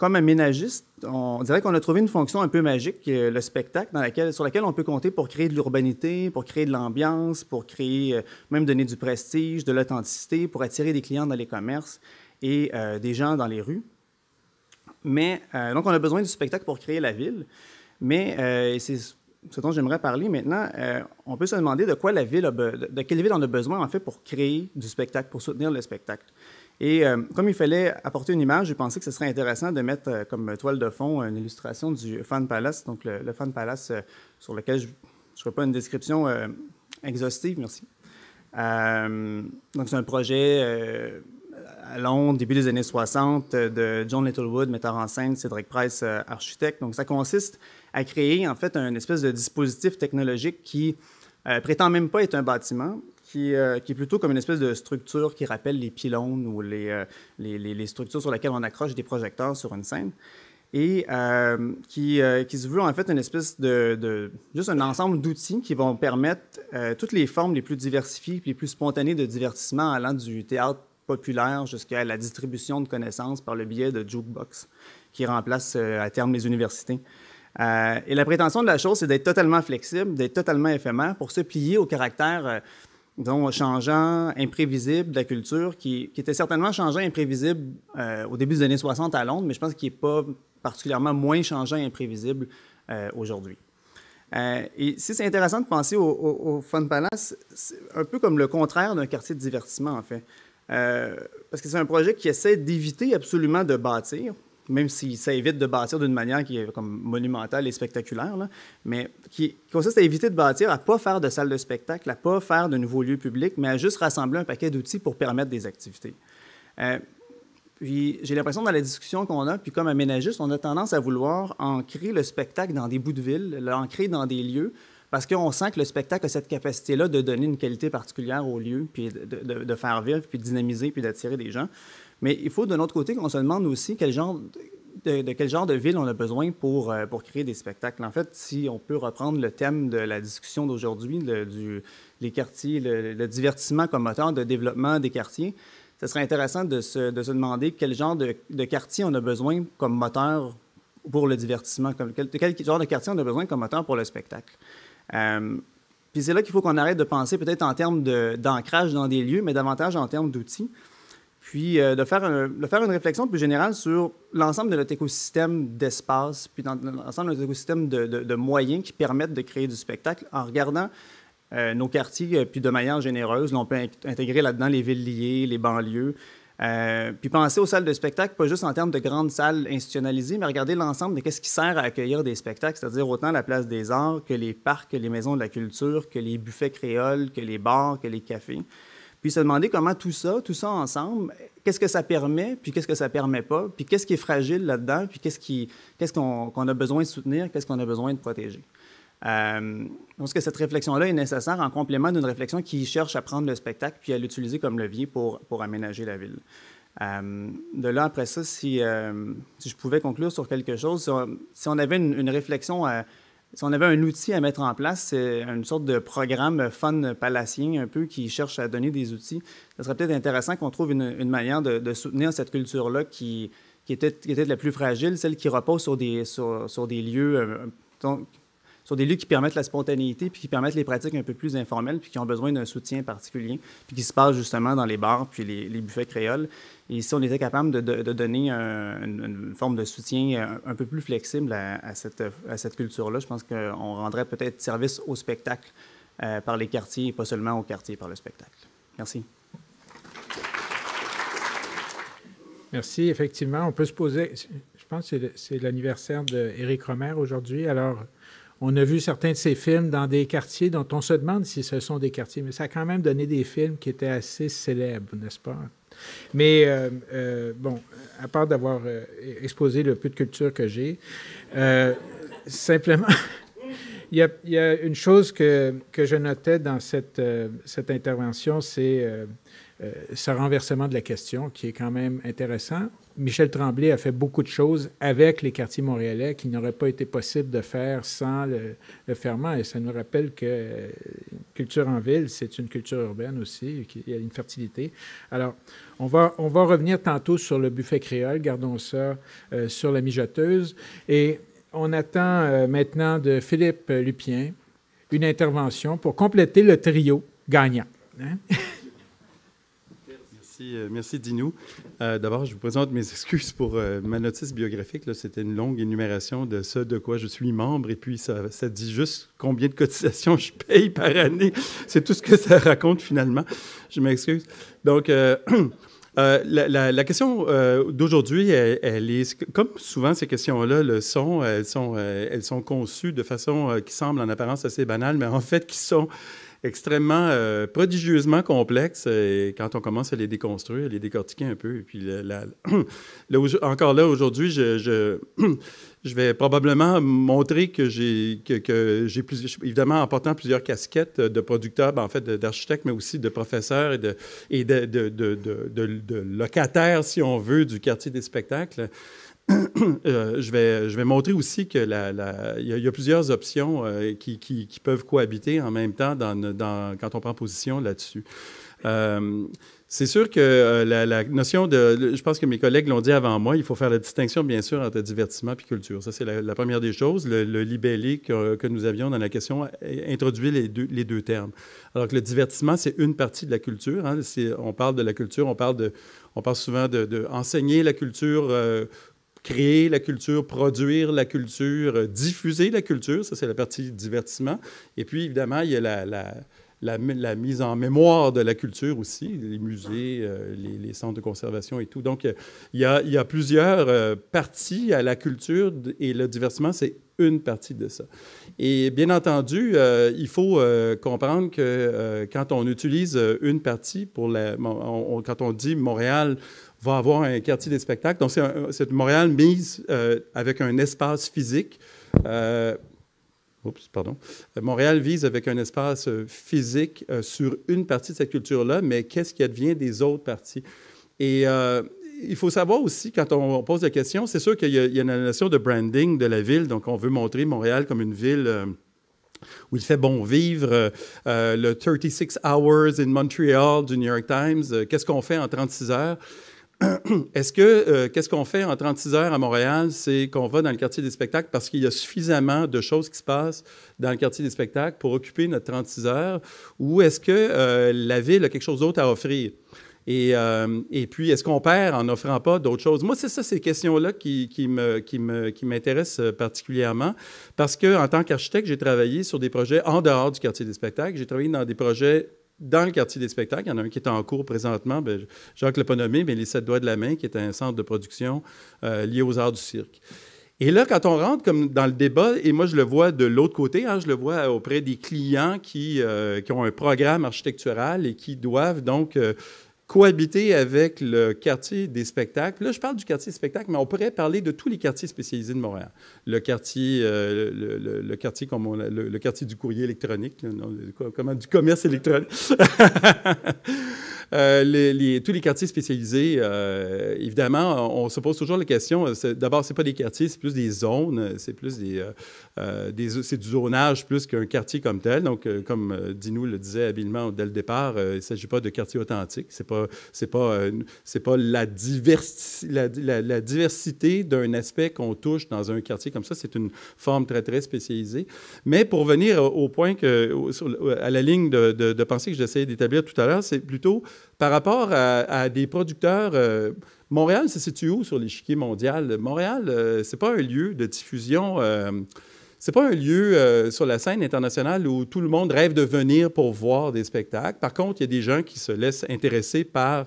comme un ménagiste, on dirait qu'on a trouvé une fonction un peu magique, euh, le spectacle, sur laquelle on peut compter pour créer de l'urbanité, pour créer de l'ambiance, pour créer, euh, même donner du prestige, de l'authenticité, pour attirer des clients dans les commerces et euh, des gens dans les rues. Mais, donc, on a besoin du spectacle pour créer la ville. Mais c'est ce dont j'aimerais parler maintenant, euh, on peut se demander de quoi la ville de quelle ville on a besoin en fait pour créer du spectacle, pour soutenir le spectacle. Et euh, comme il fallait apporter une image, j'ai pensé que ce serait intéressant de mettre euh, comme toile de fond une illustration du Fan Palace, donc le, le Fan Palace sur lequel je ne ferai pas une description exhaustive, merci. donc c'est un projet à Londres, début des années 60, de John Littlewood, metteur en scène, Cédric Price, architecte. Donc ça consiste à créer en fait un espèce de dispositif technologique qui ne euh, prétend même pas être un bâtiment, euh, qui, est plutôt comme une espèce de structure qui rappelle les pylônes ou les, euh, structures sur lesquelles on accroche des projecteurs sur une scène et qui, se veut en fait une espèce de, juste un ensemble d'outils qui vont permettre toutes les formes les plus diversifiées, les plus spontanées de divertissement allant du théâtre populaire jusqu'à la distribution de connaissances par le biais de jukebox qui remplace à terme les universités. Euh, et la prétention de la chose, c'est d'être totalement flexible, d'être totalement éphémère pour se plier au caractère, euh, disons, changeant, imprévisible de la culture, qui, était certainement changeant, imprévisible euh, au début des années 60 à Londres, mais je pense qu'il n'est pas particulièrement moins changeant, imprévisible aujourd'hui. et si c'est intéressant de penser au, au Fun Palace, c'est un peu comme le contraire d'un quartier de divertissement, en fait. parce que c'est un projet qui essaie d'éviter absolument de bâtir, même si ça évite de bâtir d'une manière qui est comme monumentale et spectaculaire, mais qui, consiste à éviter de bâtir, à pas faire de salles de spectacle, à pas faire de nouveaux lieux publics, mais à juste rassembler un paquet d'outils pour permettre des activités. Euh, puis j'ai l'impression dans la discussion qu'on a, puis comme aménagiste, on a tendance à vouloir ancrer le spectacle dans des bouts de ville, l'ancrer dans des lieux, parce qu'on sent que le spectacle a cette capacité-là de donner une qualité particulière au lieu, puis de, de faire vivre, puis de dynamiser, puis d'attirer des gens. Mais il faut d'un autre côté qu'on se demande aussi quel genre de, quel genre de ville on a besoin pour, euh, pour créer des spectacles. En fait, si on peut reprendre le thème de la discussion d'aujourd'hui, le, les quartiers, le, divertissement comme moteur de développement des quartiers, ce serait intéressant de se, de se demander quel genre de, de, quartier on a besoin comme moteur pour le divertissement, quel, genre de quartier on a besoin comme moteur pour le spectacle. Euh, puis c'est là qu'il faut qu'on arrête de penser peut-être en termes d'ancrage dans des lieux, mais davantage en termes d'outils puis euh, de, faire une réflexion plus générale sur l'ensemble de notre écosystème d'espace, puis l'ensemble de notre écosystème de, moyens qui permettent de créer du spectacle en regardant euh, nos quartiers, euh, puis de manière généreuse. on peut intégrer là-dedans les villes liées, les banlieues. puis penser aux salles de spectacle, pas juste en termes de grandes salles institutionnalisées, mais regarder l'ensemble de ce qui sert à accueillir des spectacles, c'est-à-dire autant la place des arts que les parcs, les maisons de la culture, que les buffets créoles, que les bars, que les cafés puis se demander comment tout ça, tout ça ensemble, qu'est-ce que ça permet, puis qu'est-ce que ça permet pas, puis qu'est-ce qui est fragile là-dedans, puis qu'est-ce qu'on qu'on a besoin de soutenir, qu'est-ce qu'on a besoin de protéger. Euh, pense que cette réflexion-là est nécessaire en complément d'une réflexion qui cherche à prendre le spectacle puis à l'utiliser comme levier pour, aménager la ville. Euh, de là, après ça, euh, si, je pouvais conclure sur quelque chose, si on, avait une, une réflexion à, si on avait un outil à mettre en place, c'est une sorte de programme fun palacien un peu qui cherche à donner des outils. Ce serait peut-être intéressant qu'on trouve une, manière de, soutenir cette culture-là qui, était, la plus fragile, celle qui repose sur des, sur, des lieux euh, sont des lieux qui permettent la spontanéité, puis qui permettent les pratiques un peu plus informelles, puis qui ont besoin d'un soutien particulier, puis qui se passent justement dans les bars, puis les, buffets créoles. Et si on était capable de, de, donner une, forme de soutien euh, un, peu plus flexible à, à cette, à cette culture-là, je pense qu'on rendrait peut-être service au spectacle euh, par les quartiers et pas seulement au quartier par le spectacle. Merci. Merci. Effectivement, on peut se poser. Je pense que c'est l'anniversaire d'Éric Romer aujourd'hui. Alors, on a vu certains de ces films dans des quartiers dont on se demande si ce sont des quartiers, mais ça a quand même donné des films qui étaient assez célèbres, n'est-ce pas? Mais euh, euh, bon, à part d'avoir euh, exposé le peu de culture que j'ai, simplement, il, y a, une chose que, je notais dans cette, cette intervention, c'est ce renversement de la question qui est quand même intéressant. Michel Tremblay a fait beaucoup de choses avec les quartiers montréalais qui n'auraient pas été possible de faire sans le, ferment. Et ça nous rappelle que euh, culture en ville, c'est une culture urbaine aussi, y a une fertilité. Alors, on va, on va revenir tantôt sur le buffet créole, gardons ça euh, sur la mijoteuse. Et on attend euh, maintenant de Philippe Lupien une intervention pour compléter le trio gagnant. Hein? Euh, merci, Dino. Euh, d'abord, je vous présente mes excuses pour euh, ma notice biographique. C'était une longue énumération de ce de quoi je suis membre et puis ça, ça dit juste combien de cotisations je paye par année. C'est tout ce que ça raconte finalement. Je m'excuse. Donc, la, question d'aujourd'hui, elle, est, comme souvent ces questions-là le sont, elles sont conçues de façon qui semble en apparence assez banale, mais en fait qui sont extrêmement euh, prodigieusement complexes. Euh, et quand on commence à les déconstruire, à les décortiquer un peu, et puis là, encore là, aujourd'hui, je, je, vais probablement montrer que j'ai, que, j'ai plus, évidemment, en portant plusieurs casquettes de producteur, ben, en fait, d'architecte, mais aussi de professeur et, de, et de, de, de, locataire, si on veut, du quartier des spectacles. Euh, je, vais, je vais montrer aussi qu'il la, la, y, y, a plusieurs options euh, qui, qui, peuvent cohabiter en même temps quand on prend position là-dessus. Euh, c'est sûr que la, notion de, je pense que mes collègues l'ont dit avant moi, il faut faire la distinction bien sûr entre divertissement et culture. Ça, c'est la, première des choses. Le, libellé que, que, nous avions dans la question introduit les deux, les deux termes. Alors que le divertissement, c'est une partie de la culture. Hein. On parle de la culture, on parle de, on parle souvent de, enseigner la culture, euh, créer la culture, produire la culture, euh, diffuser la culture, ça c'est la partie divertissement. Et puis évidemment, il y a la, mise en mémoire de la culture aussi, les musées, euh, les, centres de conservation et tout. Donc euh, il y a, plusieurs parties à la culture et le divertissement, c'est une partie de ça. Et bien entendu, il faut comprendre que quand on utilise une partie pour la, quand on dit Montréal va avoir un quartier des spectacles. Donc, c'est Montréal mise euh, avec un espace physique. Euh, oups, pardon. Montréal vise avec un espace euh, physique sur une partie de cette culture-là, mais qu'est-ce qui advient des autres parties? Et il faut savoir aussi, quand on, pose la question, c'est sûr qu'il y, a une notion de branding de la ville, donc on veut montrer Montréal comme une ville... où il fait bon vivre, le 36 Hours in Montreal du New York Times, qu'est-ce qu'on fait en 36 heures? Est-ce que, euh, qu'est-ce qu'on fait en 36 heures à Montréal? C'est qu'on va dans le quartier des spectacles parce qu'il y a suffisamment de choses qui se passent dans le quartier des spectacles pour occuper notre 36 heures? Ou est-ce que euh, la ville a quelque chose d'autre à offrir? Et, euh, puis, est-ce qu'on perd en n'offrant pas d'autres choses? Moi, c'est ça, ces questions-là qui, me, qui, me, qui m'intéressent particulièrement parce qu'en tant qu'architecte, j'ai travaillé sur des projets en dehors du quartier des spectacles. J'ai travaillé dans des projets dans le quartier des spectacles. Il y en a un qui est en cours présentement, bien, Jacques l'a nommé, mais Les Sept Doigts de la Main, qui est un centre de production euh, lié aux arts du cirque. Et là, quand on rentre comme dans le débat, et moi je le vois de l'autre côté, hein, je le vois auprès des clients qui, euh, qui, ont un programme architectural et qui doivent donc euh, cohabiter avec le quartier des spectacles. Là, je parle du quartier des spectacles, mais on pourrait parler de tous les quartiers spécialisés de Montréal. Le quartier, euh, le, quartier comme le, quartier du courrier électronique, du commerce électronique. Euh, les, tous les quartiers spécialisés, euh, évidemment, on, se pose toujours la question. Euh, d'abord, c'est pas des quartiers, c'est plus des zones, c'est plus des, c'est du zonage plus qu'un quartier comme tel. Donc, comme Dinou le disait habilement dès le départ, il ne s'agit pas de quartier authentique. C'est pas, c'est pas, c'est pas la, diversité, la, diversité d'un aspect qu'on touche dans un quartier comme ça. C'est une forme très très spécialisée. Mais pour venir au point que, à la ligne de, de pensée que j'essayais d'établir tout à l'heure, c'est plutôt par rapport à, des producteurs. Euh, Montréal se situe où sur l'échiquier mondial? Montréal, ce euh, c'est pas un lieu de diffusion. ce euh, c'est pas un lieu sur la scène internationale où tout le monde rêve de venir pour voir des spectacles. Par contre, il y a des gens qui se laissent intéresser par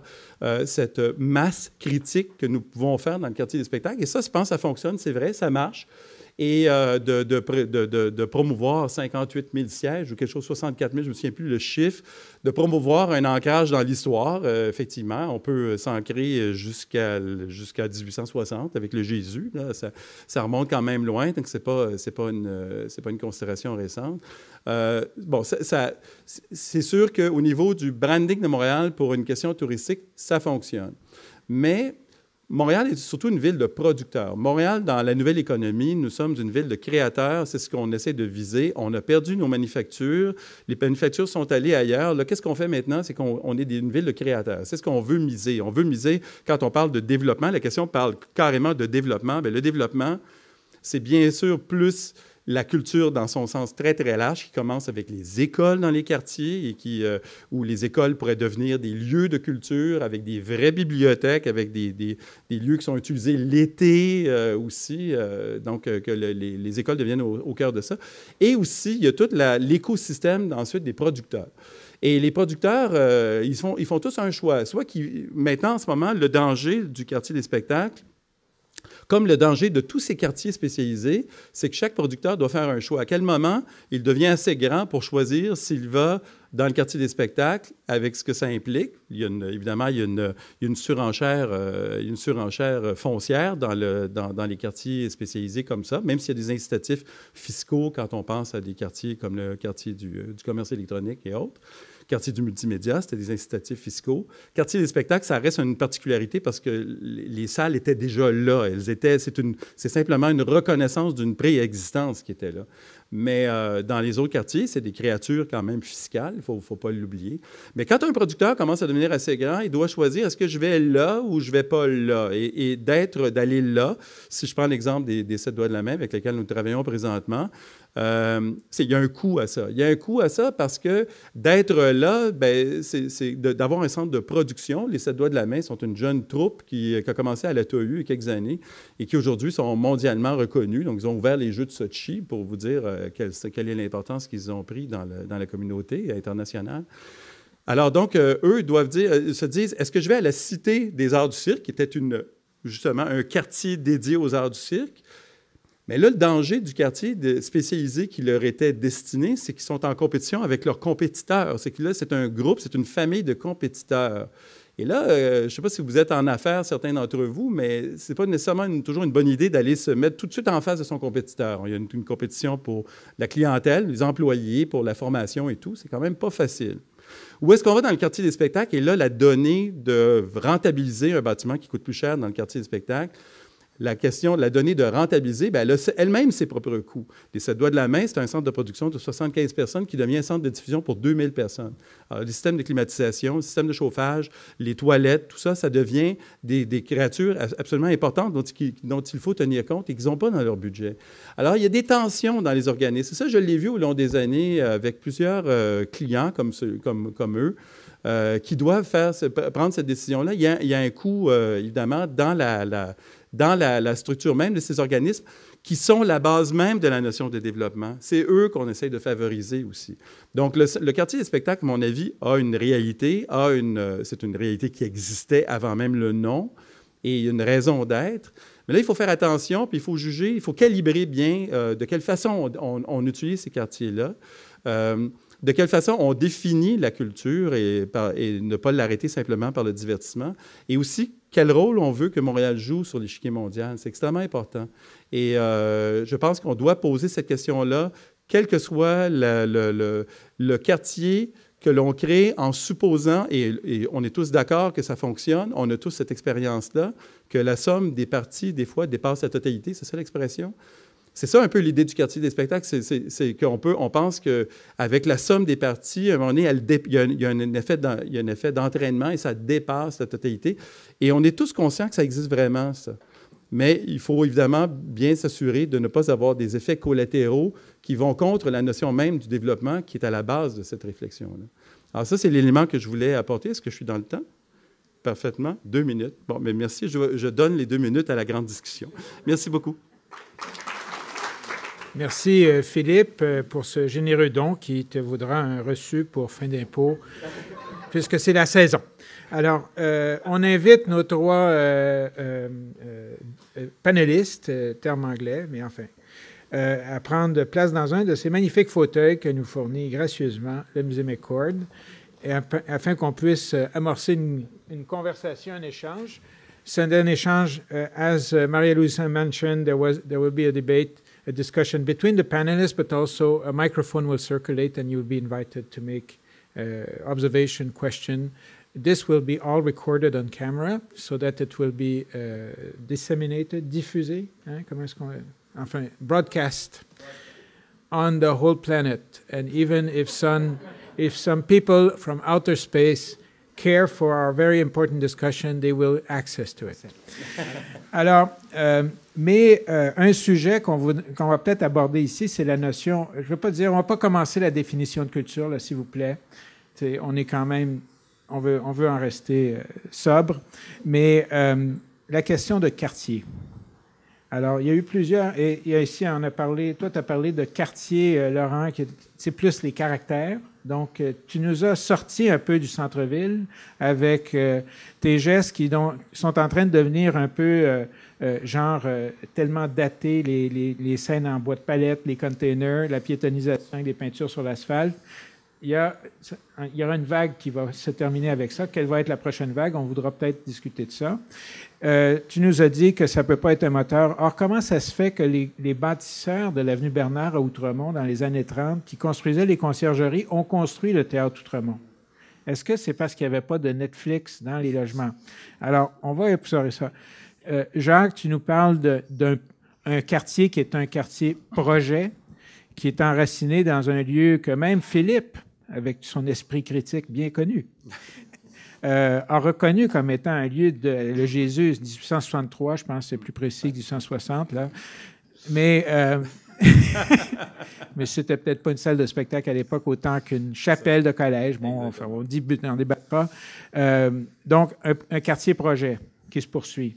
cette masse critique que nous pouvons faire dans le quartier des spectacles. Et ça, je pense, ça fonctionne, c'est vrai, ça marche et euh, de, de, promouvoir 58 000 sièges ou quelque chose, 64 000, je ne me souviens plus le chiffre, de promouvoir un ancrage dans l'histoire. Euh, effectivement, on peut s'ancrer jusqu'à 1860 avec le Jésus. ça, remonte quand même loin, donc ce n'est pas, pas, une, pas une considération récente. Euh, bon, ça, c'est sûr qu'au niveau du branding de Montréal, pour une question touristique, ça fonctionne. Mais Montréal est surtout une ville de producteurs. Montréal, dans la nouvelle économie, nous sommes une ville de créateurs. C'est ce qu'on essaie de viser. On a perdu nos manufactures. Les manufactures sont allées ailleurs. Qu'est-ce qu'on fait maintenant? C'est qu'on est une ville de créateurs. C'est ce qu'on veut miser. On veut miser, quand on parle de développement, la question parle carrément de développement. Mais ben, le développement, c'est bien sûr plus la culture dans son sens très, très large, qui commence avec les écoles dans les quartiers et qui, euh, où les écoles pourraient devenir des lieux de culture avec des vraies bibliothèques, avec des, lieux qui sont utilisés l'été euh, aussi, euh, donc que les, écoles deviennent au, cœur de ça. Et aussi, il y a tout l'écosystème ensuite des producteurs. Et les producteurs, ils, font, ils font tous un choix. Soit qui, maintenant, en ce moment, le danger du quartier des spectacles, comme le danger de tous ces quartiers spécialisés, c'est que chaque producteur doit faire un choix. À quel moment il devient assez grand pour choisir s'il va dans le quartier des spectacles, avec ce que ça implique. évidemment, il y a une, surenchère, une surenchère euh, euh, foncière dans, les quartiers spécialisés comme ça, même s'il y a des incitatifs fiscaux quand on pense à des quartiers comme le quartier du euh, commerce électronique et autres quartier du multimédia, c'était des incitatifs fiscaux. Quartier des spectacles, ça reste une particularité parce que les salles étaient déjà là. Elles étaient, c'est, simplement une reconnaissance d'une préexistence qui était là. Mais euh, dans les autres quartiers, c'est des créatures quand même fiscales, il faut, faut pas l'oublier. Mais quand un producteur commence à devenir assez grand, il doit choisir est-ce que je vais là ou je vais pas là. Et, d'être, d'aller là, si je prends l'exemple des sept doigts de la main avec lesquels nous travaillons présentement, euh, il y a un coût à ça. Il y a un coût à ça parce que d'être là, ben, c'est d'avoir un centre de production. Les Sept Doigts de la Main sont une jeune troupe qui, euh, a commencé à la il y a quelques années et qui aujourd'hui sont mondialement reconnus. Donc, ils ont ouvert les Jeux de Sochi pour vous dire euh, quelle, est l'importance qu'ils ont pris dans, la communauté internationale. Alors donc, eux doivent se disent, est-ce que je vais à la Cité des arts du cirque, qui était justement un quartier dédié aux arts du cirque, mais là, le danger du quartier spécialisé qui leur était destiné, c'est qu'ils sont en compétition avec leurs compétiteurs. C'est que là, c'est un groupe, c'est une famille de compétiteurs. Et là, euh, je ne sais pas si vous êtes en affaires, certains d'entre vous, mais ce n'est pas nécessairement toujours une bonne idée d'aller se mettre tout de suite en face de son compétiteur. Il y a une, une compétition pour la clientèle, les employés, pour la formation et tout. C'est quand même pas facile. Où est-ce qu'on va dans le quartier des spectacles? Et là, la donnée de rentabiliser un bâtiment qui coûte plus cher dans le quartier des spectacles, la question de la donnée de rentabiliser, ben, elle a elle-même ses propres coûts. Et ça doit de la main, c'est un centre de production de 75 personnes qui devient un centre de diffusion pour 2000 personnes. Alors, les systèmes de climatisation, les systèmes de chauffage, les toilettes, tout ça, ça devient des, créatures absolument importantes dont, dont, il faut tenir compte et qu'ils n'ont pas dans leur budget. Alors, il y a des tensions dans les organismes. Et ça, je l'ai vu au long des années euh, avec plusieurs euh, clients comme, comme, comme eux. Euh, qui doivent faire, prendre cette décision-là. Il, y a un coût, évidemment, dans la, la dans la, structure même de ces organismes qui sont la base même de la notion de développement. C'est eux qu'on essaye de favoriser aussi. Donc, le, quartier des spectacles, à mon avis, a une réalité, a une, euh, c'est une réalité qui existait avant même le nom et une raison d'être. Mais là, il faut faire attention, puis il faut juger, il faut calibrer bien euh, de quelle façon on, utilise ces quartiers-là. Euh, de quelle façon on définit la culture et, et ne pas l'arrêter simplement par le divertissement, et aussi quel rôle on veut que Montréal joue sur l'échiquier mondial. C'est extrêmement important. Et euh, je pense qu'on doit poser cette question-là, quel que soit le, quartier que l'on crée en supposant, et, et on est tous d'accord que ça fonctionne, on a tous cette expérience-là, que la somme des parties, des fois, dépasse la totalité, c'est ça l'expression. C'est ça un peu l'idée du quartier des spectacles, c'est qu'on peut, on pense qu'avec la somme des parties, à il, y a un, effet d'entraînement et ça dépasse la totalité. Et on est tous conscients que ça existe vraiment, ça. Mais il faut évidemment bien s'assurer de ne pas avoir des effets collatéraux qui vont contre la notion même du développement qui est à la base de cette réflexion-là. Alors ça, c'est l'élément que je voulais apporter. Est-ce que je suis dans le temps? Parfaitement. Deux minutes. Bon, mais merci. je donne les deux minutes à la grande discussion. Merci beaucoup. Merci, euh, Philippe, euh, pour ce généreux don qui te voudra un reçu pour fin d'impôt, puisque c'est la saison. Alors, euh, on invite nos trois panélistes, terme anglais, mais enfin, à prendre place dans un de ces magnifiques fauteuils que nous fournit gracieusement le Musée McCord, et afin qu'on puisse amorcer une, conversation, un échange. C'est un échange. as Maria Louisa mentioned, there, was, there will be a debate a discussion between the panelists, but also a microphone will circulate and you'll be invited to make uh, observation, question. This will be all recorded on camera so that it will be uh, disseminated, diffusé, hein, comment est-ce qu'on, enfin, broadcast on the whole planet. And even if some, if some people from outer space care for our very important discussion, they will access to it. Alors, euh, mais euh, un sujet qu'on va peut-être aborder ici, c'est la notion, je ne veux pas dire, on ne va pas commencer la définition de culture, s'il vous plaît. on est quand même, on veut, en rester euh, sobre, mais la question de quartier. Alors, il y a eu plusieurs, et ici, on a parlé, toi, tu as parlé de quartier, euh, Laurent, qui c'est plus les caractères. Donc, euh, tu nous as sorti un peu du centre-ville avec euh, tes gestes qui sont en train de devenir un peu, genre, tellement datés, les, scènes en bois de palette, les containers, la piétonisation les des peintures sur l'asphalte il y, a, il y aura une vague qui va se terminer avec ça. Quelle va être la prochaine vague? On voudra peut-être discuter de ça. Euh, tu nous as dit que ça ne peut pas être un moteur. Or, comment ça se fait que les, bâtisseurs de l'avenue Bernard à Outremont, dans les années 30, qui construisaient les conciergeries, ont construit le théâtre Outremont? Est-ce que c'est parce qu'il n'y avait pas de Netflix dans les logements? Alors, on va explorer ça. Euh, Jacques, tu nous parles d'un quartier qui est un quartier projet, qui est enraciné dans un lieu que même Philippe, avec son esprit critique bien connu, euh, a reconnu comme étant un lieu de le Jésus 1863, je pense c'est plus précis 1860 là, mais euh, mais c'était peut-être pas une salle de spectacle à l'époque autant qu'une chapelle de collège. Bon, enfin, on dit, n'en débat pas. Euh, donc, un, quartier projet qui se poursuit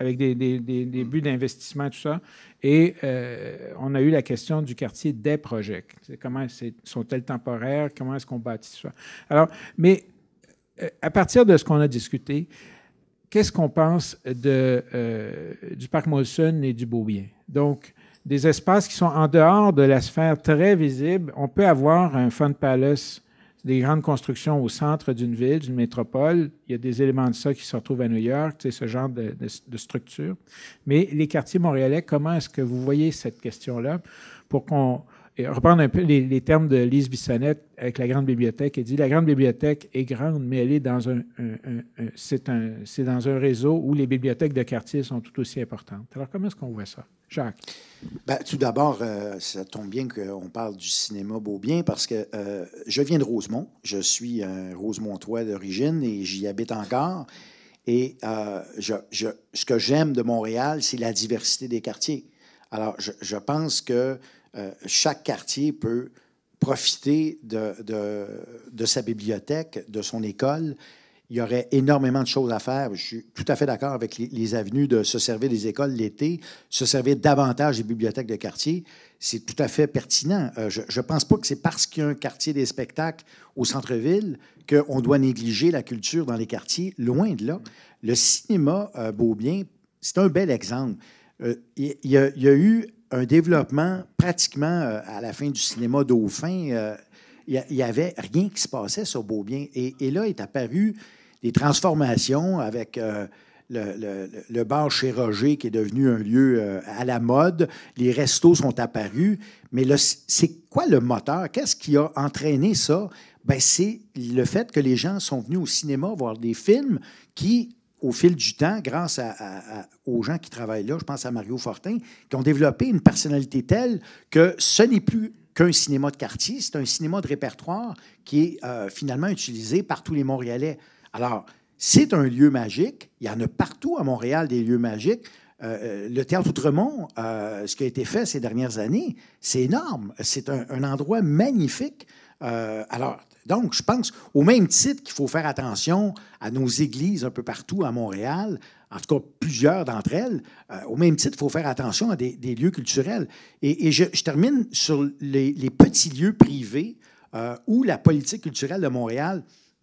avec des, des, des, des buts d'investissement, et tout ça. Et euh, on a eu la question du quartier des projets. Comment sont-elles temporaires? Comment est-ce qu'on bâtit ça? Alors, mais euh, à partir de ce qu'on a discuté, qu'est-ce qu'on pense de, euh, du parc Molson et du Beaubien? Donc, des espaces qui sont en dehors de la sphère très visible. On peut avoir un fun palace des grandes constructions au centre d'une ville, d'une métropole. Il y a des éléments de ça qui se retrouvent à New York, ce genre de, structure. Mais les quartiers montréalais, comment est-ce que vous voyez cette question-là pour qu'on reprendre un peu les, termes de Lise Bissonnette avec la Grande Bibliothèque, elle dit la Grande Bibliothèque est grande, mais elle est dans un, un, c'est dans un réseau où les bibliothèques de quartier sont tout aussi importantes. Alors, comment est-ce qu'on voit ça? Jacques. Bien, tout d'abord, euh, ça tombe bien qu'on parle du cinéma beau bien, parce que euh, je viens de Rosemont. Je suis un Rosemontois d'origine et j'y habite encore. Et euh, je, ce que j'aime de Montréal, c'est la diversité des quartiers. Alors, je, je pense que euh, chaque quartier peut profiter de, de, sa bibliothèque, de son école. Il y aurait énormément de choses à faire. Je suis tout à fait d'accord avec les, avenues de se servir des écoles l'été, se servir davantage des bibliothèques de quartier. C'est tout à fait pertinent. Euh, je ne pense pas que c'est parce qu'il y a un quartier des spectacles au centre-ville qu'on doit négliger la culture dans les quartiers. Loin de là. Le cinéma beau Beaubien, c'est un bel exemple. Euh, il y a eu un développement pratiquement euh, à la fin du cinéma Dauphin. Euh, il n'y avait rien qui se passait sur Beaubien. Et, et là est apparu des transformations avec euh, le, bar chez Roger qui est devenu un lieu à la mode. Les restos sont apparus. Mais c'est quoi le moteur? Qu'est-ce qui a entraîné ça? Ben, c'est le fait que les gens sont venus au cinéma voir des films qui au fil du temps, grâce aux gens qui travaillent là, je pense à Mario Fortin, qui ont développé une personnalité telle que ce n'est plus qu'un cinéma de quartier, c'est un cinéma de répertoire qui est euh, finalement utilisé par tous les Montréalais. Alors, c'est un lieu magique. Il y en a partout à Montréal des lieux magiques. Euh, euh, le théâtre Outremont, ce qui a été fait ces dernières années, c'est énorme. C'est un, un, endroit magnifique. alors, donc, je pense, au même titre qu'il faut faire attention à nos églises un peu partout à Montréal, en tout cas plusieurs d'entre elles, euh, au même titre, il faut faire attention à des, lieux culturels. Et, je, termine sur les, petits lieux privés euh, où la politique culturelle de Montréal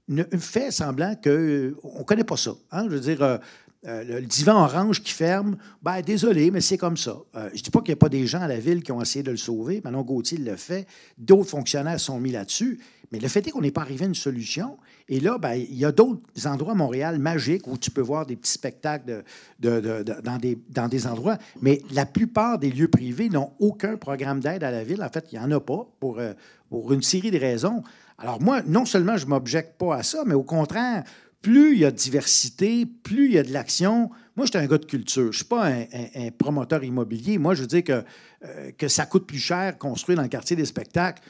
ne fait semblant qu'on euh, on ne connaît pas ça. Hein. Je veux dire, le divan orange qui ferme, ben, désolé, mais c'est comme ça. je ne dis pas qu'il n'y a pas des gens à la ville qui ont essayé de le sauver. Manon Gauthier le fait. D'autres fonctionnaires sont mis là-dessus. Mais le fait est qu'on n'est pas arrivé à une solution. Et là, ben, il y a d'autres endroits à Montréal magiques où tu peux voir des petits spectacles de, dans, des, dans des endroits. Mais la plupart des lieux privés n'ont aucun programme d'aide à la ville. En fait, il n'y en a pas pour, euh, pour une série de raisons. Alors moi, non seulement je ne m'objecte pas à ça, mais au contraire, plus il y a de diversité, plus il y a de l'action. Moi, suis un gars de culture. Je ne suis pas un, promoteur immobilier. Moi, je veux dire que, euh, que ça coûte plus cher construire dans le quartier des spectacles.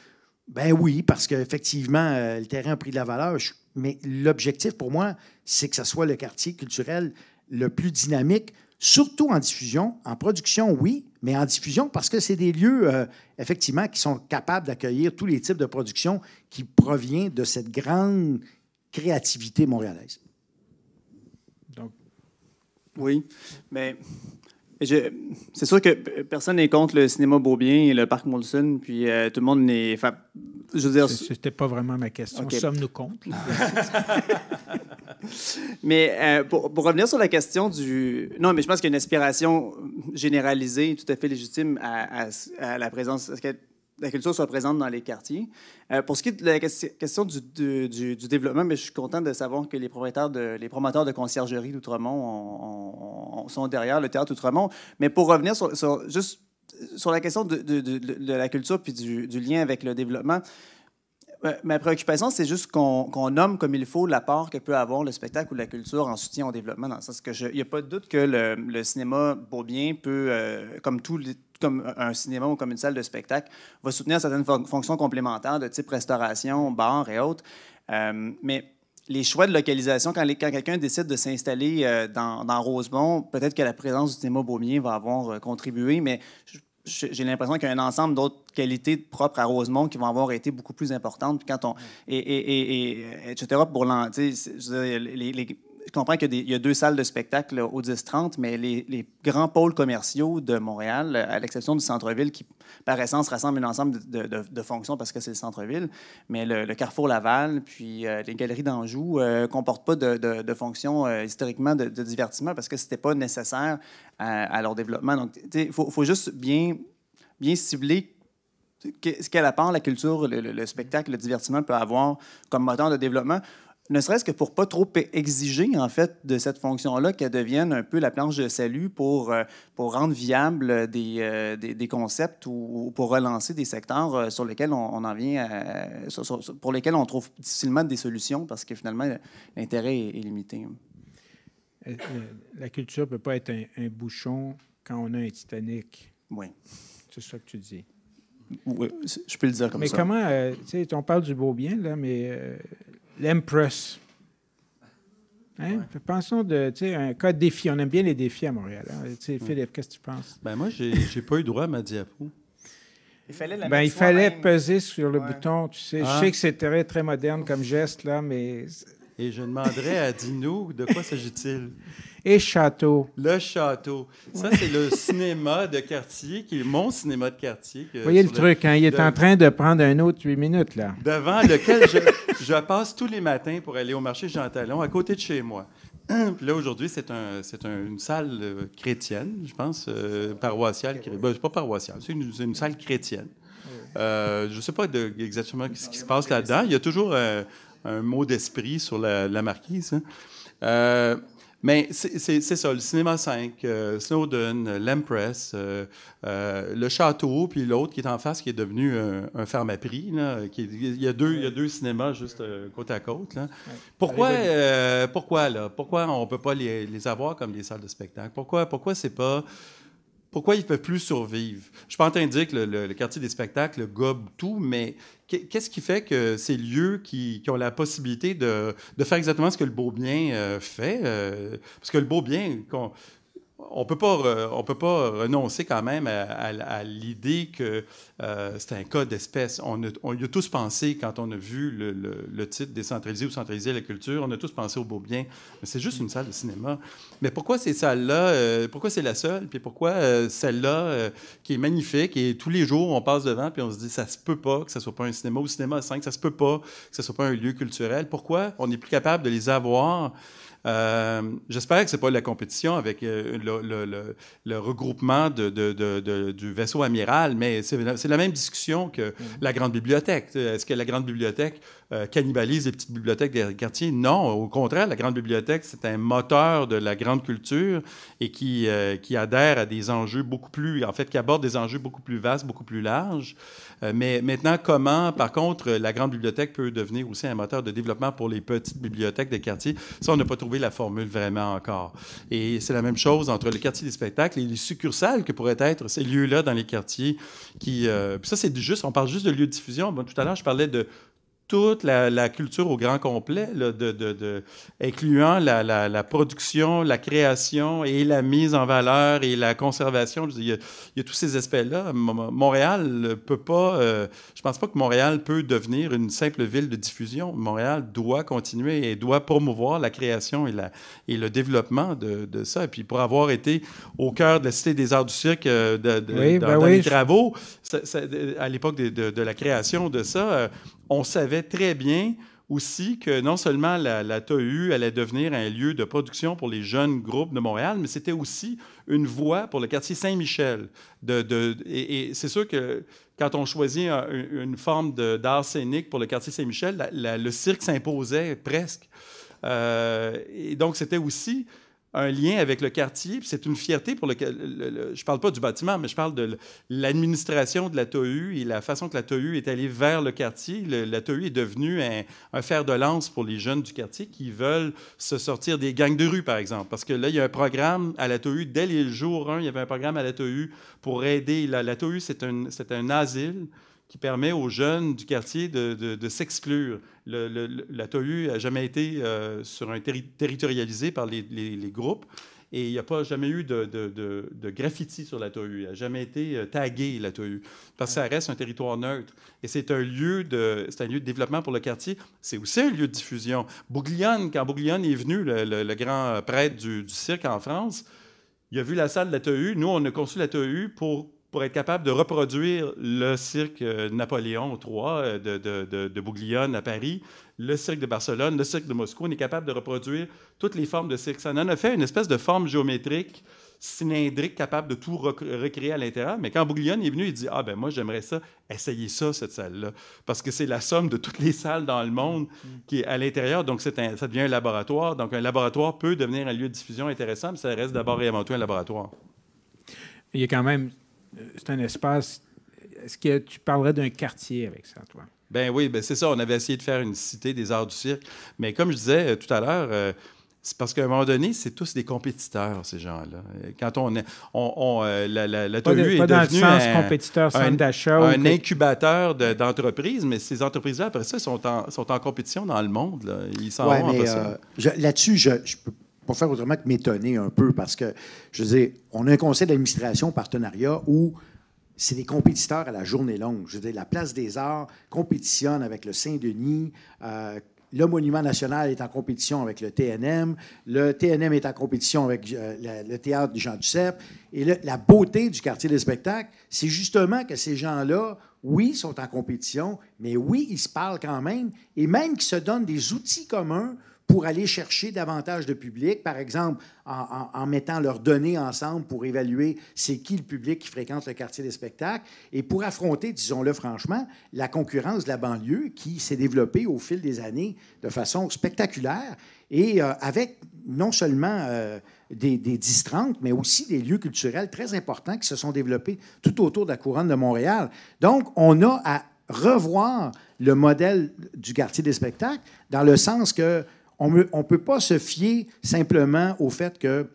Ben oui, parce qu'effectivement, euh, le terrain a pris de la valeur. Mais l'objectif pour moi, c'est que ce soit le quartier culturel le plus dynamique, surtout en diffusion. En production, oui, mais en diffusion parce que c'est des lieux, euh, effectivement, qui sont capables d'accueillir tous les types de production qui proviennent de cette grande créativité montréalaise. Donc, oui, mais c'est sûr que personne n'est contre le cinéma Beaubien et le parc Molson, puis euh, tout le monde n'est. Je veux dire. C'était pas vraiment ma question. Okay. Sommes-nous contre? mais euh, pour, revenir sur la question du. Non, mais je pense qu'il y a une aspiration généralisée, tout à fait légitime, à, la présence la culture soit présente dans les quartiers. Euh, pour ce qui est de la question du, développement, mais je suis content de savoir que les promoteurs de conciergerie d'Outremont sont derrière le théâtre d'outremont Mais pour revenir sur, juste sur la question de, la culture puis du lien avec le développement, Ma préoccupation, c'est juste qu'on nomme comme il faut l'apport que peut avoir le spectacle ou la culture en soutien au développement. Dans il n'y a pas de doute que le, cinéma bourbien peut, euh, comme tout, comme un cinéma ou comme une salle de spectacle, va soutenir certaines fonctions complémentaires de type restauration, bar et autres. Euh, mais les choix de localisation, quand, quelqu'un décide de s'installer euh, dans, Rosemont, peut-être que la présence du cinéma Beaumier va avoir contribué, mais j'ai l'impression qu'il y a un ensemble d'autres qualités propres à Rosemont qui vont avoir été beaucoup plus importantes. Puis mm. et, et, et, et etc., pour les, les, je comprends qu'il y, a deux salles de spectacle au 10-30, mais les, grands pôles commerciaux de Montréal, à l'exception du centre-ville, qui par essence rassemble un ensemble de, fonctions parce que c'est le centre-ville, mais le, Carrefour Laval, puis euh, les galeries d'Anjou, ne euh, comportent pas de, fonctions euh, historiquement de, divertissement parce que ce n'était pas nécessaire à, leur développement. Donc, il faut, juste bien, bien cibler ce qu'elle part la culture, le, le spectacle, le divertissement peut avoir comme moteur de développement ne serait-ce que pour pas trop exiger en fait de cette fonction-là qu'elle devienne un peu la planche de salut pour, euh, rendre viable des, euh, concepts ou, pour relancer des secteurs euh, sur lesquels on, en vient pour lesquels on trouve difficilement des solutions parce que finalement l'intérêt est, limité. La culture ne peut pas être un, bouchon quand on a un Titanic. Oui. C'est ça que tu dis. Oui, je peux le dire comme ça. Mais comment, tu sais, on parle du beau bien, là, mais l'Empress. Hein? Pensons de, un cas de défi. On aime bien les défis à Montréal. Hein. Philippe, qu'est-ce que tu penses? Ben moi, j'ai n'ai pas eu droit à ma diapo. Il fallait, ben, peser sur le bouton. Tu sais. Je ah. sais que c'est très, très moderne comme geste, là, mais et je demanderai à Dino de quoi s'agit-il? Et Château. Le Château. Ça, c'est le cinéma de quartier, qui mon cinéma de quartier. Vous voyez le, truc, hein? il est en train de prendre un autre huit minutes, là. Devant lequel je, passe tous les matins pour aller au marché Jean Talon, à côté de chez moi. Puis là, aujourd'hui, c'est un, une salle euh, chrétienne, je pense, euh, paroissiale. Ben, c'est pas paroissiale, c'est une, salle chrétienne. Euh, je ne sais pas exactement ce qui se passe là-dedans. Il y a toujours un mot d'esprit sur la, marquise. Hein. Euh, mais c'est ça, le cinéma 5, euh, Snowden, euh, l'Empress, le château, puis l'autre qui est en face, qui est devenu un, ferme à Là, qui, il, y a deux, il y a deux cinémas juste côte à côte. Là. Pourquoi, pourquoi, là? pourquoi on ne peut pas les, les, avoir comme des salles de spectacle? Pourquoi, pourquoi c'est pas pourquoi ils ne peuvent plus survivre? Je suis pas en train de dire que le, quartier des spectacles gobe tout, mais qu'est-ce qui fait que ces lieux qui, ont la possibilité de, faire exactement ce que le beau bien euh, fait? Euh, parce que le beau bien, on peut pas, on peut pas renoncer quand même à, l'idée que euh, c'est un cas d'espèce. On, y a tous pensé quand on a vu le, titre décentraliser ou centraliser la culture. On a tous pensé au beau bien. Mais c'est juste une salle de cinéma. Mais pourquoi ces salles-là euh, Pourquoi c'est la seule Puis pourquoi euh, celle-là qui est magnifique et tous les jours on passe devant puis on se dit ça se peut pas que ça soit pas un cinéma ou cinéma à 5, ça se peut pas que ça soit pas un lieu culturel. Pourquoi on n'est plus capable de les avoir euh, J'espère que ce n'est pas la compétition avec euh, le, regroupement du vaisseau amiral, mais c'est la même discussion que mm. la Grande Bibliothèque. Euh, est-ce que la Grande Bibliothèque euh, cannibalise les petites bibliothèques des quartiers. Non, au contraire, la grande bibliothèque, c'est un moteur de la grande culture et qui, euh, qui adhère à des enjeux beaucoup plus, en fait, qui aborde des enjeux beaucoup plus vastes, beaucoup plus larges. Euh, mais maintenant, comment, par contre, la grande bibliothèque peut devenir aussi un moteur de développement pour les petites bibliothèques des quartiers? Ça, on n'a pas trouvé la formule vraiment encore. Et c'est la même chose entre le quartier des spectacles et les succursales que pourraient être ces lieux-là dans les quartiers qui... ça, c'est juste, on parle juste de lieux de diffusion. Bon, tout à l'heure, je parlais de toute la, culture au grand complet, de, de, incluant la, production, la création et la mise en valeur et la conservation. il, y a, tous ces aspects-là. Montréal ne peut pas. Euh, je pense pas que Montréal peut devenir une simple ville de diffusion. Montréal doit continuer et doit promouvoir la création et, et le développement de, ça. Et puis pour avoir été au cœur de la Cité des Arts du Cirque euh, de oui, dans, ben les travaux, à l'époque de, la création de ça, euh, on savait très bien aussi que non seulement la, la TAU allait devenir un lieu de production pour les jeunes groupes de Montréal, mais c'était aussi une voie pour le quartier Saint-Michel. et, c'est sûr que quand on choisit une forme d'art scénique pour le quartier Saint-Michel, le cirque s'imposait presque. Euh, et donc, c'était aussi un lien avec le quartier. C'est une fierté pour le, Je ne parle pas du bâtiment, mais je parle de l'administration de la TOU et la façon que la TOU est allée vers le quartier. la TOU est devenue un, fer de lance pour les jeunes du quartier qui veulent se sortir des gangs de rue, par exemple. Parce que là, il y a un programme à la TOU. Dès le jour 1, il y avait un programme à la TOU pour aider. La, c'est un asile qui permet aux jeunes du quartier de, s'exclure. la TOU n'a jamais été territorialisée euh, sur un territorialisé par les, groupes. Et il n'y a pas jamais eu de, graffiti sur la TOU. Elle n'a jamais été euh, tagué taguée, la TOU. Parce que ça reste un territoire neutre. Et c'est un lieu de, de développement pour le quartier. C'est aussi un lieu de diffusion. Bouglione, quand Bouglione est venu, le, grand euh, prêtre du, cirque en France, il a vu la salle de la TOU. Nous, on a conçu la TOU pour pour être capable de reproduire le cirque euh, Napoléon III euh, de, de, Bouglione à Paris, le cirque de Barcelone, le cirque de Moscou. On est capable de reproduire toutes les formes de cirque. Ça en a fait une espèce de forme géométrique cylindrique capable de tout recréer à l'intérieur. Mais quand Bouglione est venu, il dit Ah, ben moi, j'aimerais ça, essayer ça, cette salle-là. Parce que c'est la somme de toutes les salles dans le monde mm-hmm. qui est à l'intérieur. Donc, un, ça devient un laboratoire. Donc, un laboratoire peut devenir un lieu de diffusion intéressant, mais ça reste d'abord et avant tout un laboratoire. Il y a quand même euh, c'est un espace. Est-ce que tu parlerais d'un quartier avec ça, toi? Ben oui, ben c'est ça. On avait essayé de faire une cité des arts du cirque. Mais comme je disais euh, tout à l'heure, euh, c'est parce qu'à un moment donné, c'est tous des compétiteurs, ces gens-là. Quand on est. On, la, est un, un, Un incubateur d'entreprises, mais ces entreprises-là, après ça, sont en, sont en compétition dans le monde. Ils s'en vont après ça. Là-dessus, je peux pour faire autrement que m'étonner un peu, parce que, je veux on a un conseil d'administration partenariat où c'est des compétiteurs à la journée longue. Je veux la Place des Arts compétitionne avec le Saint-Denis. Euh, le Monument national est en compétition avec le TNM. Le TNM est en compétition avec euh, le, théâtre du Jean Duceppe. Et la beauté du quartier des spectacles, c'est justement que ces gens-là, oui, sont en compétition, mais oui, ils se parlent quand même et même qu'ils se donnent des outils communs pour aller chercher davantage de public, par exemple en, mettant leurs données ensemble pour évaluer c'est qui le public qui fréquente le quartier des spectacles, et pour affronter, disons-le franchement, la concurrence de la banlieue qui s'est développée au fil des années de façon spectaculaire et euh, avec non seulement euh, des, des mais aussi des lieux culturels très importants qui se sont développés tout autour de la couronne de Montréal. Donc, on a à revoir le modèle du quartier des spectacles dans le sens que on ne peut pas se fier simplement au fait qu'il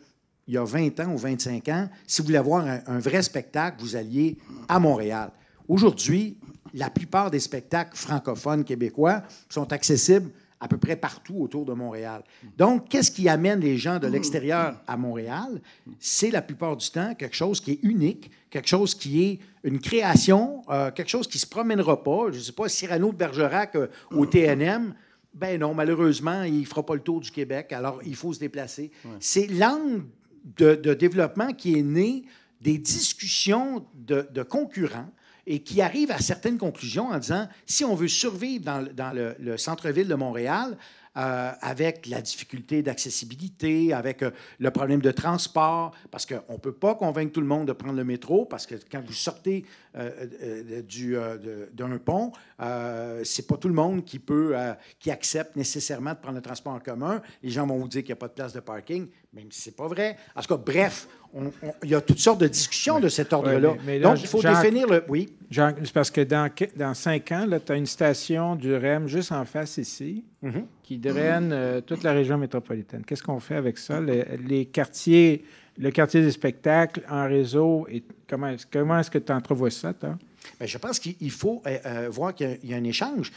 y a 20 ans ou 25 ans, si vous voulez avoir un, vrai spectacle, vous alliez à Montréal. Aujourd'hui, la plupart des spectacles francophones québécois sont accessibles à peu près partout autour de Montréal. Donc, qu'est-ce qui amène les gens de l'extérieur à Montréal? C'est la plupart du temps quelque chose qui est unique, quelque chose qui est une création, euh, quelque chose qui ne se promènera pas. Je ne sais pas, Cyrano de Bergerac euh, au TNM, ben non, malheureusement, il ne fera pas le tour du Québec, alors il faut se déplacer. C'est l'angle de, développement qui est né des discussions de, concurrents et qui arrive à certaines conclusions en disant si on veut survivre dans, le, le centre-ville de Montréal, euh, avec la difficulté d'accessibilité, avec euh, le problème de transport, parce qu'on ne peut pas convaincre tout le monde de prendre le métro, parce que quand vous sortez euh, d'un pont, pont, c'est pas tout le monde qui peut, qui accepte nécessairement de prendre le transport en commun. Les gens vont vous dire qu'il n'y a pas de place de parking même si n'est pas vrai. En tout cas, bref, il y a toutes sortes de discussions de cet ordre-là. Donc, il faut définir le. Oui. Jean, c'est parce que dans, dans cinq ans, tu as une station du REM juste en face ici mhm. qui draine euh, toute la région métropolitaine. Qu'est-ce qu'on fait avec ça? Le, les quartiers, le quartier des spectacles en réseau, et comment est-ce que tu entrevois ça, toi? Ben, je pense qu'il faut euh, euh, voir qu'il y, a un échange.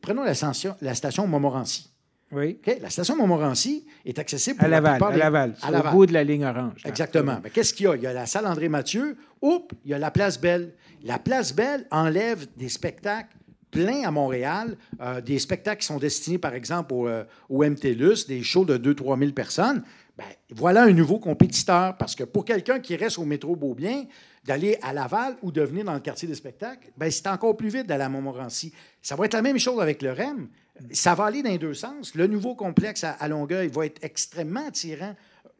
prenons la la station Montmorency. Oui. La station Montmorency est accessible à Laval. à Laval, au bout de la ligne orange. Exactement. Mais qu'est-ce qu'il y a? Il y a la salle André Mathieu. Oups, il y a la place Belle. La place Belle enlève des spectacles pleins à Montréal, euh, des spectacles qui sont destinés, par exemple, au, euh, MTLUS, des shows de 2-3 000 personnes. Ben, voilà un nouveau compétiteur, parce que pour quelqu'un qui reste au métro Beaubien, d'aller à Laval ou de venir dans le quartier des spectacles, ben, c'est encore plus vite d'aller à Montmorency. Ça va être la même chose avec le REM ça va aller dans les deux sens. Le nouveau complexe à, Longueuil va être extrêmement attirant,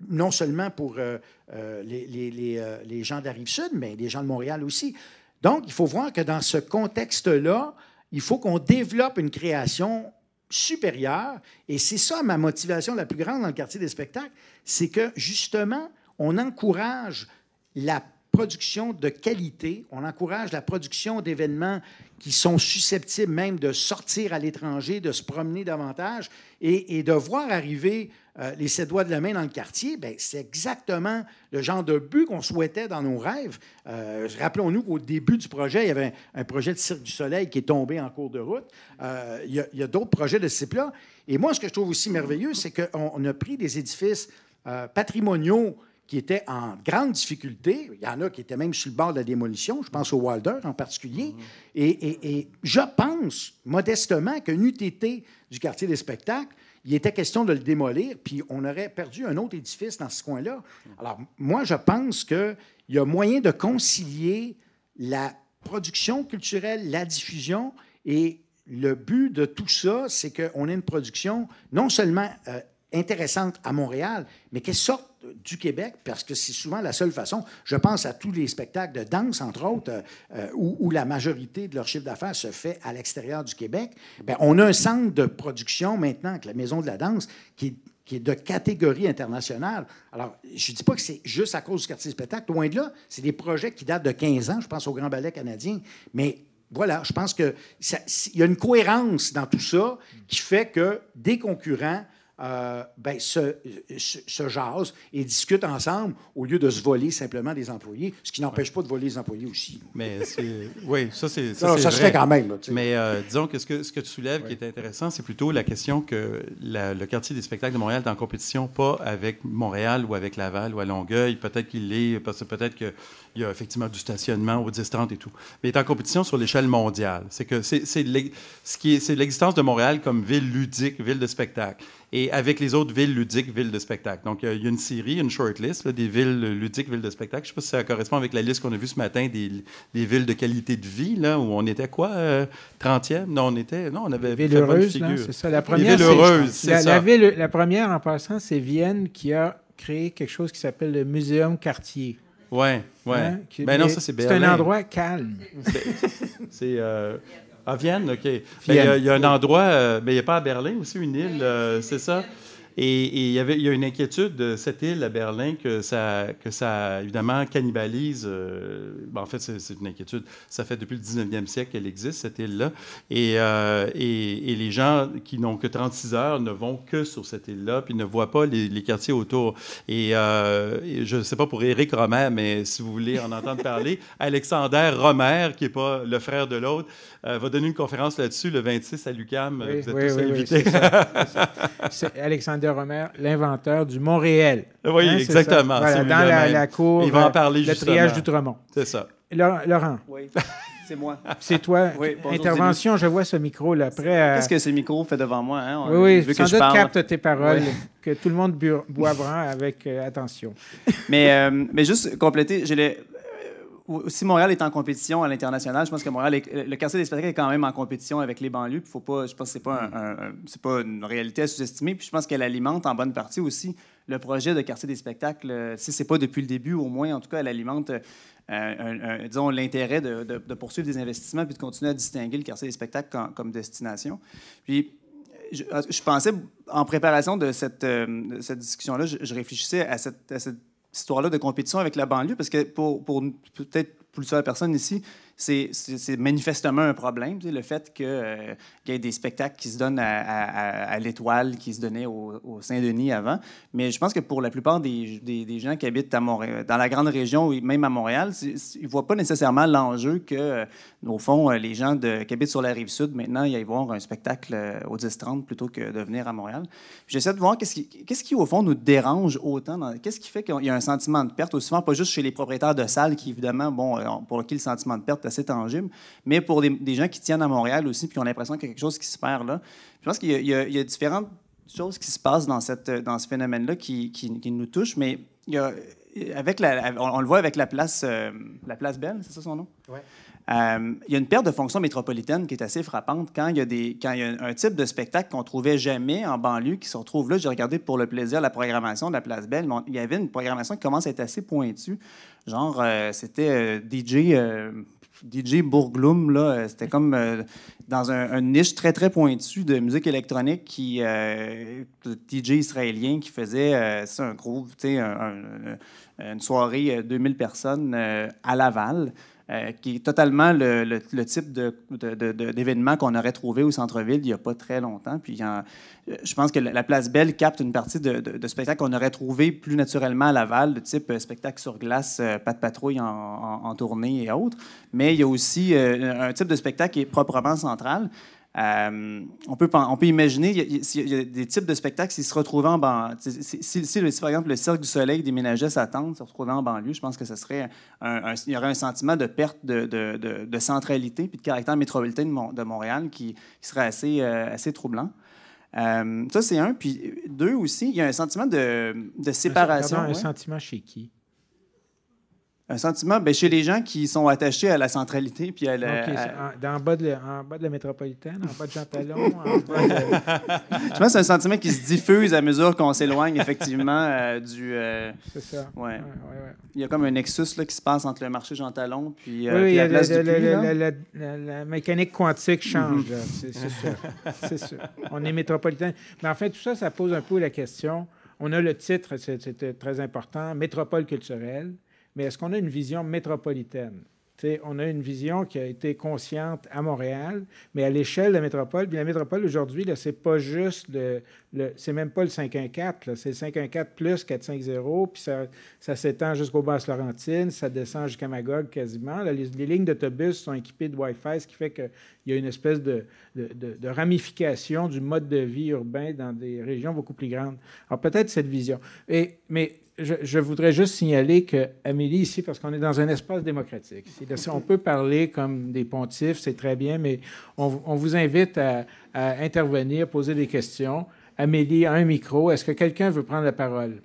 non seulement pour euh, euh, euh, les, gens de sud mais les gens de Montréal aussi. Donc, il faut voir que dans ce contexte-là, il faut qu'on développe une création supérieure. Et c'est ça ma motivation la plus grande dans le quartier des spectacles, c'est que justement, on encourage la production de qualité, on encourage la production d'événements qui sont susceptibles même de sortir à l'étranger, de se promener davantage et, de voir arriver euh, les sept doigts de la main dans le quartier, ben, c'est exactement le genre de but qu'on souhaitait dans nos rêves. Euh, rappelons-nous qu'au début du projet, il y avait un, projet de Cirque du Soleil qui est tombé en cours de route. Euh, il, y a, a d'autres projets de ce type-là. Et moi, ce que je trouve aussi merveilleux, c'est qu'on a pris des édifices patrimoniaux qui étaient en grande difficulté. Il y en a qui étaient même sur le bord de la démolition. Je pense au Walder en particulier. Mm-hmm. Et, je pense, modestement, qu'un UTT du quartier des spectacles, il était question de le démolir, puis on aurait perdu un autre édifice dans ce coin-là. Mm. Alors, moi, je pense qu'il y a moyen de concilier la production culturelle, la diffusion, et le but de tout ça, c'est qu'on ait une production non seulement euh, intéressante à Montréal, mais qu'elle sorte du Québec, parce que c'est souvent la seule façon. Je pense à tous les spectacles de danse, entre autres, euh, euh, où, la majorité de leur chiffre d'affaires se fait à l'extérieur du Québec. Ben, on a un centre de production maintenant, avec la Maison de la danse, qui, est de catégorie internationale. Alors, je ne dis pas que c'est juste à cause du quartier spectacle, loin de là, c'est des projets qui datent de 15 ans, je pense au Grand Ballet canadien, mais voilà, je pense qu'il y a une cohérence dans tout ça qui fait que des concurrents euh, ben, se, se, jasent et discutent ensemble au lieu de se voler simplement des employés, ce qui n'empêche pas de voler les employés aussi. Mais oui, ça c'est ça, non, quand même. Mais euh, disons que ce, que ce, que tu soulèves qui est intéressant, c'est plutôt la question que le quartier des spectacles de Montréal est en compétition, pas avec Montréal ou avec Laval ou à Longueuil. Peut-être qu'il est... parce que peut-être que il y a effectivement du stationnement au 10 et tout. Mais il est en compétition sur l'échelle mondiale. C'est que c'est l'existence de Montréal comme ville ludique, ville de spectacle. Et avec les autres villes ludiques, villes de spectacle. Donc, il y a une série, une shortlist list des villes ludiques, villes de spectacle. Je ne sais pas si ça correspond avec la liste qu'on a vue ce matin des, villes de qualité de vie, là, où on était quoi? 30e? Euh, non, on était. Non, on avait. Ville heureuse, c'est ça. La première. Villes c'est ça. La, première, en passant, c'est Vienne qui a créé quelque chose qui s'appelle le Muséum Quartier. Oui, oui. Hein, ben non, ça, c'est C'est un endroit calme. C'est. Euh, à ah, Vienne, OK. Mais ben, il, y a, un endroit, euh, Mais il n'y a pas à Berlin aussi, une île, euh, c'est ça? Et, il, y avait, il y a une inquiétude de cette île à Berlin que ça, que ça évidemment, cannibalise. Euh, ben, en fait, c'est une inquiétude. Ça fait depuis le 19e siècle qu'elle existe, cette île-là. Et, et, les gens qui n'ont que 36 heures ne vont que sur cette île-là, puis ne voient pas les, quartiers autour. Et, je ne sais pas pour Éric Romer, mais si vous voulez en entendre parler, Alexander Romer, qui n'est pas le frère de l'autre, euh, va donner une conférence là-dessus le 26 à l'UCAM. vous êtes tous invités. c'est Alexander Romer, l'inventeur du Montréal. Oui, hein, exactement. dans la, cour, euh, parler le triage C'est ça. Laurent. Oui. C'est moi. C'est toi. Intervention, je vois ce micro là prêt Qu'est-ce que ce micro fait devant moi hein? Oui, sans que doute capte tes paroles que tout le monde boivra avec euh, attention. mais juste compléter, je si Montréal est en compétition à l'international, je pense que Montréal, le quartier des spectacles est quand même en compétition avec les banlieues. faut pas, je pense que c'est pas, mm. pas une réalité à sous-estimer. je pense qu'elle alimente en bonne partie aussi le projet de quartier des spectacles. Euh, si c'est pas depuis le début, au moins, en tout cas, elle alimente. Euh, l'intérêt de, poursuivre des investissements puis de continuer à distinguer le quartier des spectacles comme, destination. Puis, je, pensais, en préparation de cette, euh, discussion-là, je, réfléchissais à cette, à cette histoire-là de compétition avec la banlieue, parce que pour, peut-être plusieurs personnes ici, c'est manifestement un problème, le fait euh, qu'il y ait des spectacles qui se donnent à, l'étoile, qui se donnaient au, Saint-Denis avant. Mais je pense que pour la plupart des, gens qui habitent à Montréal, dans la grande région, ou même à Montréal, ils ne voient pas nécessairement l'enjeu que euh, au fond, euh, les gens de, qui habitent sur la rive sud, maintenant, ils y voir un spectacle euh, au 10-30 plutôt que de venir à Montréal. J'essaie de voir qu'est-ce qui, au fond, nous dérange autant. Qu'est-ce qui fait qu'il y a un sentiment de perte, aussi souvent, pas juste chez les propriétaires de salles, qui, évidemment, bon, euh, pour qui le sentiment de perte est assez tangible, mais pour des, gens qui tiennent à Montréal aussi, puis qui ont l'impression qu'il y a quelque chose qui se perd là. Je pense qu'il y, a différentes choses qui se passent dans, cette, dans ce phénomène-là qui, nous touchent, mais avec on, le voit avec la place, la place Belle, c'est ça son nom? Ouais. Euh, il y a une perte de fonction métropolitaine qui est assez frappante quand il y a, un type de spectacle qu'on trouvait jamais en banlieue qui se retrouve là. J'ai regardé pour le plaisir la programmation de la Place Belle, il y avait une programmation qui commence à être assez pointue. Genre, euh, c'était euh, DJ, DJ Bourgloum, là. c'était comme dans un, niche très, très pointu de musique électronique qui. DJ israélien qui faisait un groupe, une soirée 2000 personnes à Laval. Euh, qui est totalement le, type d'événement de, qu'on aurait trouvé au centre-ville il n'y a pas très longtemps. Puis euh, je pense que la place Belle capte une partie de, spectacles qu'on aurait trouvé plus naturellement à Laval, de type euh, spectacle sur glace, pas de patrouille en, tournée et autres. Mais il y a aussi un type de spectacle qui est proprement central. Euh, on, peut, on peut imaginer, il y, a des types de spectacles qui se retrouvaient en banlieue. Si, par exemple, le Cirque du Soleil déménageait sa tente, se retrouvait en banlieue, je pense que ce serait il y aurait un sentiment de perte de, de, de, centralité puis de caractère métropolitain de, Montréal qui, serait assez, euh, assez troublant. Euh, ça, c'est un. Puis deux aussi, il y a un sentiment de, séparation. Un, sentiment chez qui? Un sentiment, ben, chez les gens qui sont attachés à la centralité puis à la. En, bas de, bas de la métropolitaine, en bas de Jean Talon. en bas de... Je pense que c'est un sentiment qui se diffuse à mesure qu'on s'éloigne effectivement euh, du. Euh, c'est ça. Ouais. Il y a comme un nexus là, qui se passe entre le marché Jean Talon puis, euh, la place du la, mécanique quantique change. C'est mhm. sûr. c'est sûr. On est métropolitain. Mais en fait, tout ça, ça pose un peu la question. On a le titre, c'était très important, Métropole culturelle mais est-ce qu'on a une vision métropolitaine? on a une vision qui a été consciente à Montréal, mais à l'échelle de la métropole. Puis la métropole aujourd'hui, c'est pas juste le, le c'est même pas le 514, c'est le 514 plus 450, puis ça, ça s'étend jusqu'au Basses Laurentines, ça descend jusqu'à Magog quasiment. les, les, lignes d'autobus sont équipées de Wi-Fi, ce qui fait qu'il y a une espèce de, de, de, ramification du mode de vie urbain dans des régions beaucoup plus grandes. Alors peut-être cette vision. Et, mais je, voudrais juste signaler que Amélie, ici, parce qu'on est dans un espace démocratique, on peut parler comme des pontifs, c'est très bien, mais on, vous invite à, intervenir, poser des questions. Amélie a un micro. Est-ce que quelqu'un veut prendre la parole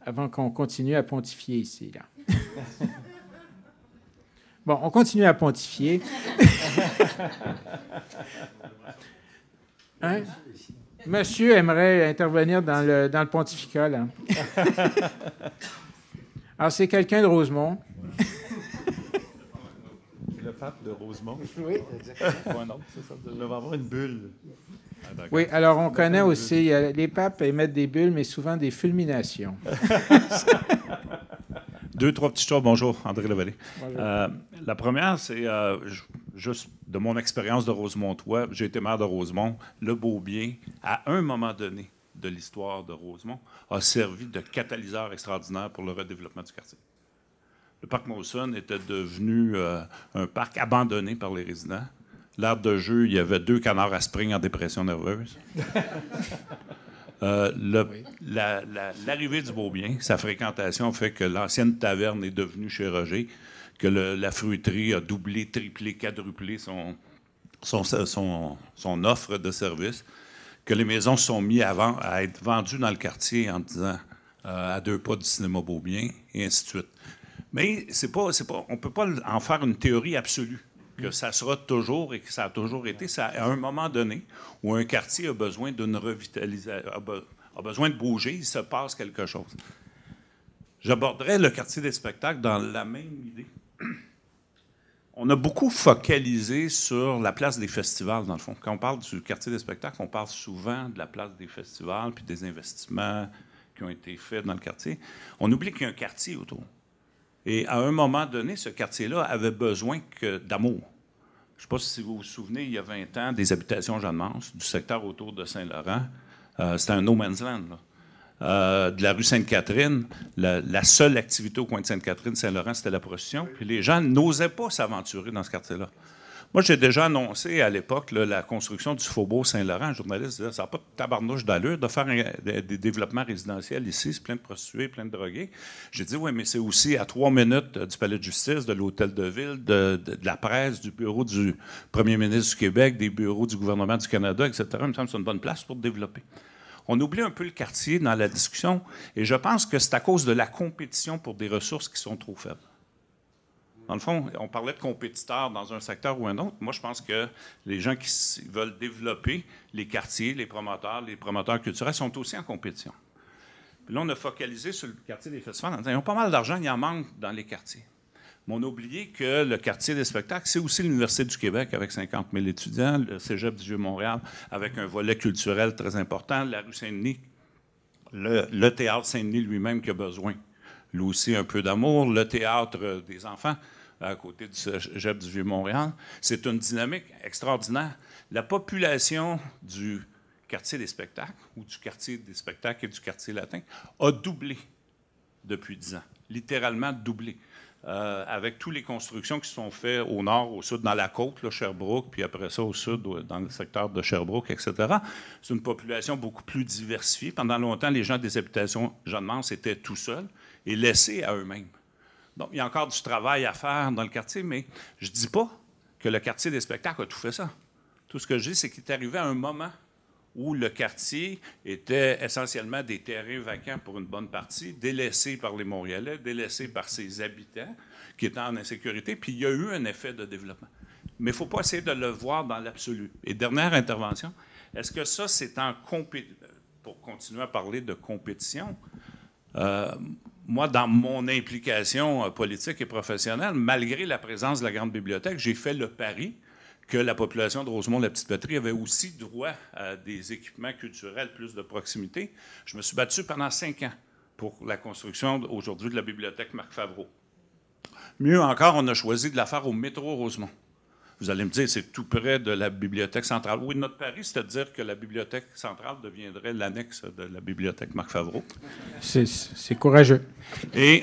avant qu'on continue à pontifier ici? bon, on continue à pontifier. Hein? Monsieur aimerait intervenir dans le, dans le Alors, c'est quelqu'un de Rosemont. le pape de Rosemont. Oui, exactement. va avoir une bulle. Ah, oui, alors on connaît aussi, euh, les papes émettent des bulles, mais souvent des fulminations. Deux, trois petites choses. Bonjour, André Levalet. Euh, la première, c'est, euh, juste de mon expérience de Rosemontois, j'ai été maire de Rosemont, le Beaubien, à un moment donné de l'histoire de Rosemont, a servi de catalyseur extraordinaire pour le redéveloppement du quartier. Le parc Mawson était devenu euh, un parc abandonné par les résidents. L'art de jeu, il y avait deux canards à spring en dépression nerveuse. Euh, l'arrivée la, du Beaubien, sa fréquentation fait que l'ancienne taverne est devenue chez Roger que la fruiterie a doublé, triplé, quadruplé son, offre de services, que les maisons sont mises à, à être vendues dans le quartier en disant euh, à deux pas du cinéma Beau-Bien et ainsi de suite. Mais c'est pas, on ne peut pas en faire une théorie absolue que ça sera toujours et que ça a toujours été. Ça, à un moment donné où un quartier a besoin d'une revitalisation, a, besoin de bouger, il se passe quelque chose. J'aborderai le quartier des spectacles dans la même idée. on a beaucoup focalisé sur la place des festivals, dans le fond. Quand on parle du quartier des spectacles, on parle souvent de la place des festivals puis des investissements qui ont été faits dans le quartier. On oublie qu'il y a un quartier autour. Et à un moment donné, ce quartier-là avait besoin d'amour. Je ne sais pas si vous vous souvenez, il y a 20 ans, des habitations Jeanne-Mance, du secteur autour de Saint-Laurent. Euh, c'était un no man's land. Là. Euh, de la rue Sainte-Catherine, la, seule activité au coin de Sainte-Catherine-Saint-Laurent, c'était la prostitution. Puis les gens n'osaient pas s'aventurer dans ce quartier-là. Moi, j'ai déjà annoncé à l'époque la construction du Faubourg Saint-Laurent. Un journaliste disait Ça n'a pas de tabarnouche d'allure de faire des développements résidentiels ici, c'est plein de prostituées, plein de drogués. J'ai dit Oui, mais c'est aussi à trois minutes euh, du palais de justice, de l'hôtel de ville, de, la presse, du bureau du premier ministre du Québec, des bureaux du gouvernement du Canada, etc. Il me semble que c'est une bonne place pour développer on oublie un peu le quartier dans la discussion, et je pense que c'est à cause de la compétition pour des ressources qui sont trop faibles. Dans le fond, on parlait de compétiteurs dans un secteur ou un autre. Moi, je pense que les gens qui veulent développer les quartiers, les promoteurs, les promoteurs culturels sont aussi en compétition. Puis là, on a focalisé sur le quartier des festivals ils ont pas mal d'argent, il y en manque dans les quartiers. Mais on a oublié que le quartier des spectacles, c'est aussi l'Université du Québec avec 50 000 étudiants, le Cégep du Vieux-Montréal avec un volet culturel très important, la rue Saint-Denis, le, théâtre Saint-Denis lui-même qui a besoin, lui aussi un peu d'amour, le théâtre euh, des enfants à côté du Cégep du Vieux-Montréal. C'est une dynamique extraordinaire. La population du quartier des spectacles ou du quartier des spectacles et du quartier latin a doublé depuis 10 ans, littéralement doublé. Euh, avec toutes les constructions qui sont faites au nord, au sud, dans la côte, là, Sherbrooke, puis après ça au sud, dans le secteur de Sherbrooke, etc. C'est une population beaucoup plus diversifiée. Pendant longtemps, les gens des habitations Jeanne-Mance étaient tout seuls et laissés à eux-mêmes. Donc, il y a encore du travail à faire dans le quartier, mais je ne dis pas que le quartier des spectacles a tout fait ça. Tout ce que je dis, c'est qu'il est arrivé à un moment où le quartier était essentiellement des terrains vacants pour une bonne partie, délaissés par les Montréalais, délaissés par ses habitants qui étaient en insécurité, puis il y a eu un effet de développement. Mais il ne faut pas essayer de le voir dans l'absolu. Et dernière intervention, est-ce que ça, c'est en compétition, pour continuer à parler de compétition, euh, moi, dans mon implication euh, politique et professionnelle, malgré la présence de la Grande Bibliothèque, j'ai fait le pari que la population de Rosemont-la-Petite-Patrie avait aussi droit à des équipements culturels plus de proximité. Je me suis battu pendant cinq ans pour la construction aujourd'hui de la bibliothèque Marc Favreau. Mieux encore, on a choisi de la faire au métro Rosemont. Vous allez me dire, c'est tout près de la bibliothèque centrale. Oui, notre pari, c'est à dire que la bibliothèque centrale deviendrait l'annexe de la bibliothèque Marc Favreau. C'est courageux. Et,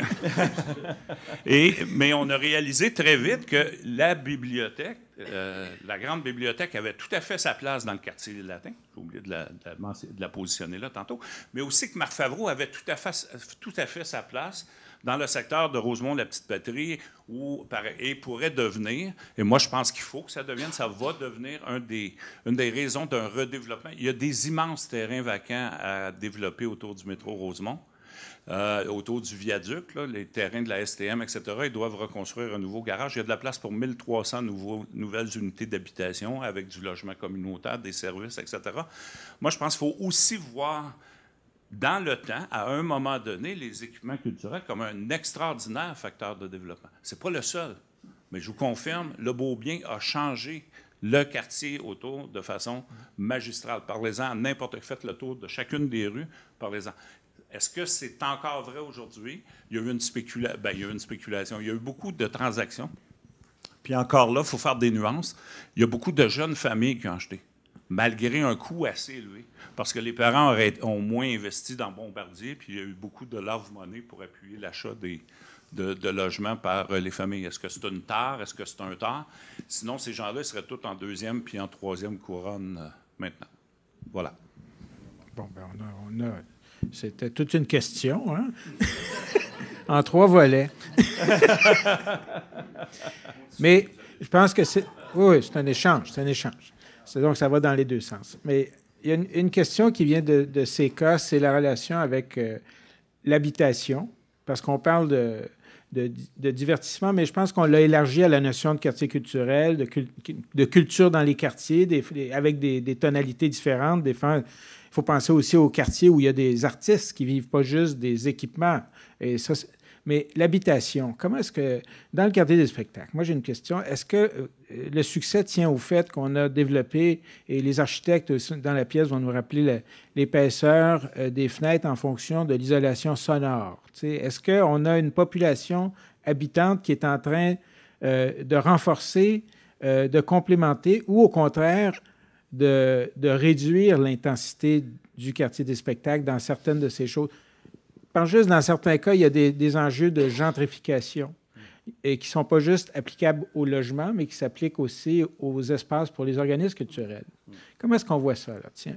mais on a réalisé très vite que la bibliothèque, euh, la grande bibliothèque, avait tout à fait sa place dans le quartier latin. J'ai oublié de la, de, la, positionner là tantôt. Mais aussi que Marc Favreau avait tout à fait, tout à fait sa place dans le secteur de Rosemont-la-Petite-Patrie où et pourrait devenir, et moi je pense qu'il faut que ça devienne, ça va devenir un des, une des raisons d'un redéveloppement. Il y a des immenses terrains vacants à développer autour du métro Rosemont. Euh, autour du viaduc, les terrains de la STM, etc., ils doivent reconstruire un nouveau garage. Il y a de la place pour 1300 nouveaux, nouvelles unités d'habitation avec du logement communautaire, des services, etc. Moi, je pense qu'il faut aussi voir dans le temps, à un moment donné, les équipements culturels comme un extraordinaire facteur de développement. Ce n'est pas le seul, mais je vous confirme, le beau bien a changé le quartier autour de façon magistrale. Parlez-en à n'importe qui, faites le tour de chacune des rues, parlez-en. Est-ce que c'est encore vrai aujourd'hui? Il, y une ben, il y a eu une spéculation, il y a eu beaucoup de transactions. Puis encore là, il faut faire des nuances. Il y a beaucoup de jeunes familles qui ont acheté malgré un coût assez élevé, parce que les parents auraient, ont moins investi dans Bombardier, puis il y a eu beaucoup de love money pour appuyer l'achat des, de, logements par les familles. Est-ce que c'est une tare? Est-ce que c'est un tard? Sinon, ces gens-là seraient tous en deuxième puis en troisième couronne euh, maintenant. Voilà. Bon, ben on c'était toute une question, hein? en trois volets. Mais je pense que c'est. Oui, c'est un échange, c'est un échange. Donc, ça va dans les deux sens. Mais il y a une, question qui vient de, ces cas, c'est la relation avec euh, l'habitation, parce qu'on parle de, de, divertissement, mais je pense qu'on l'a élargi à la notion de quartier culturel, de, de culture dans les quartiers, avec des, tonalités différentes. Des il faut penser aussi aux quartiers où il y a des artistes qui vivent pas juste des équipements. Et ça, mais l'habitation, comment est-ce que, dans le quartier des spectacles, moi j'ai une question, est-ce que euh, le succès tient au fait qu'on a développé, et les architectes dans la pièce vont nous rappeler l'épaisseur euh, des fenêtres en fonction de l'isolation sonore. Est-ce qu'on a une population habitante qui est en train euh, de renforcer, de complémenter, ou au contraire, de réduire l'intensité du quartier des spectacles dans certaines de ces choses? pense juste dans certains cas, il y a des, enjeux de gentrification et qui ne sont pas juste applicables au logement, mais qui s'appliquent aussi aux espaces pour les organismes culturels. Comment est-ce qu'on voit ça, là? Tiens.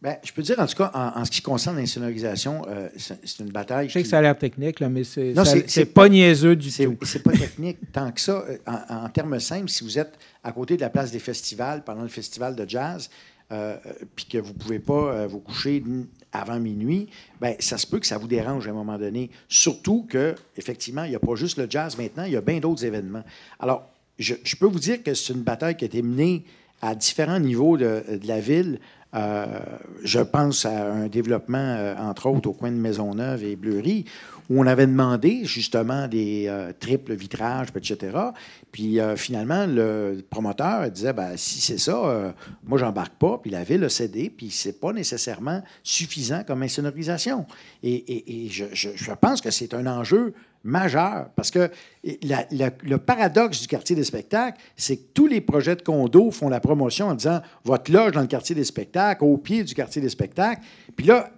Bien, je peux dire, en tout cas, en, ce qui concerne l'insonorisation, euh, c'est une bataille. Je sais que ça a l'air technique, là, mais c'est n'est pas niaiseux du tout. C'est pas technique tant que ça. Euh, en, en, termes simples, si vous êtes à côté de la place des festivals pendant le festival de jazz, euh, puis que vous ne pouvez pas euh, vous coucher avant minuit, ben, ça se peut que ça vous dérange à un moment donné. Surtout que, il n'y a pas juste le jazz maintenant, il y a bien d'autres événements. Alors, je, peux vous dire que c'est une bataille qui a été menée à différents niveaux de la ville euh, je pense à un développement, euh, entre autres, au coin de Maisonneuve et Bleury, où on avait demandé justement des euh, triples vitrages, etc. Puis finalement, le promoteur disait ben, si c'est ça, moi, j'embarque pas. Puis la ville a cédé, puis c'est pas nécessairement suffisant comme insonorisation. Et, et, je, je pense que c'est un enjeu majeur. Parce que le paradoxe du quartier des spectacles, c'est que tous les projets de condo font la promotion en disant votre loge dans le quartier des spectacles, au pied du quartier des spectacles. Puis là,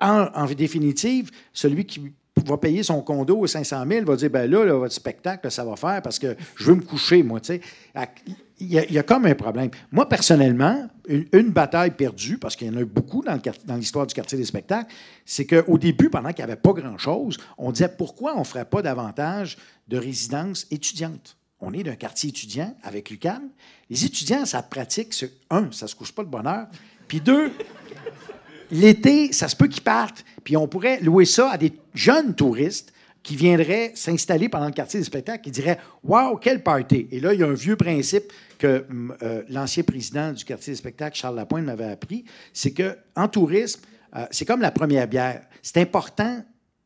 en, définitive, celui qui va payer son condo aux 500 000 va dire ben là, votre spectacle, ça va faire parce que je veux me coucher, moi. tu sais il y, a, comme un problème. Moi, personnellement, une, bataille perdue, parce qu'il y en a eu beaucoup dans, l'histoire du quartier des spectacles, c'est qu'au début, pendant qu'il n'y avait pas grand-chose, on disait pourquoi on ne ferait pas davantage de résidences étudiantes. On est d'un quartier étudiant avec l'UCAM. Les étudiants, ça pratique, ce, un, ça ne se couche pas de bonheur, puis deux, l'été, ça se peut qu'ils partent, puis on pourrait louer ça à des jeunes touristes qui viendrait s'installer pendant le quartier des spectacles, qui dirait Waouh, quelle party! Et là, il y a un vieux principe que mm, euh, l'ancien président du quartier des spectacles, Charles Lapointe, m'avait appris c'est que en tourisme, euh, c'est comme la première bière. C'est important,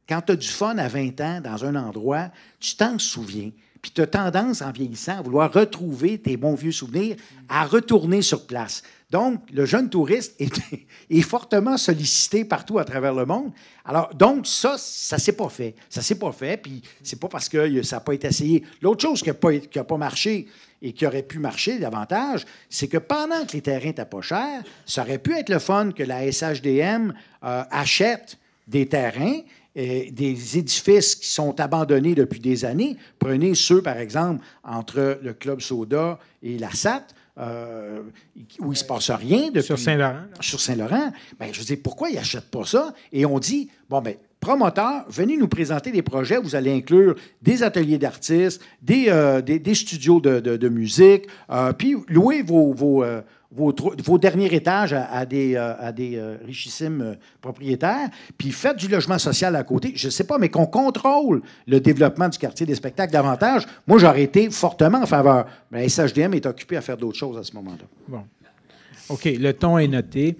quand tu as du fun à 20 ans dans un endroit, tu t'en souviens. Puis tu as tendance, en vieillissant, à vouloir retrouver tes bons vieux souvenirs, à retourner sur place. Donc, le jeune touriste est, fortement sollicité partout à travers le monde. Alors, donc, ça, ça ne s'est pas fait. Ça ne s'est pas fait, puis c'est pas parce que ça n'a pas été essayé. L'autre chose qui n'a pas, pas marché et qui aurait pu marcher davantage, c'est que pendant que les terrains n'étaient pas chers, ça aurait pu être le fun que la SHDM euh, achète des terrains et euh, des édifices qui sont abandonnés depuis des années. Prenez ceux, par exemple, entre le Club Soda et la SAT. Euh, où il ne se euh, passe rien depuis, sur Saint-Laurent. Sur Saint-Laurent. Ben, je dis pourquoi ils n'achètent pas ça Et on dit bon ben promoteur, venez nous présenter des projets. Vous allez inclure des ateliers d'artistes, des, euh, des, studios de, musique, puis louer vos, vos vos, derniers étages à, des, à des euh, euh, richissimes euh, propriétaires, puis faites du logement social à côté. Je ne sais pas, mais qu'on contrôle le développement du quartier des spectacles davantage. Moi, j'aurais été fortement en faveur. Mais SHDM est occupé à faire d'autres choses à ce moment-là. OK, le ton est noté.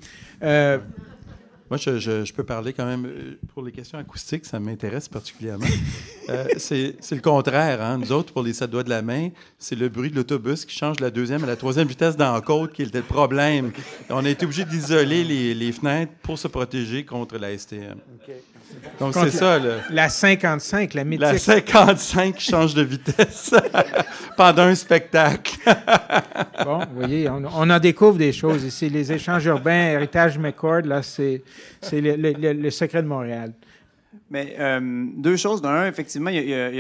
Moi, je, peux parler quand même euh, pour les questions acoustiques, ça m'intéresse particulièrement. Euh, c'est le contraire. Hein. Nous autres, pour les sept doigts de la main, c'est le bruit de l'autobus qui change de la deuxième à la troisième vitesse dans côte qui était le problème. On a été obligé d'isoler les, fenêtres pour se protéger contre la STM. Donc, c'est ça. La 55, la mythique. La 55 change de vitesse pendant un spectacle. bon, vous voyez, on, en découvre des choses ici. Les échanges urbains, Héritage McCord, là, c'est le, le, secret de Montréal. Mais euh, deux choses. D'un, effectivement, il y a,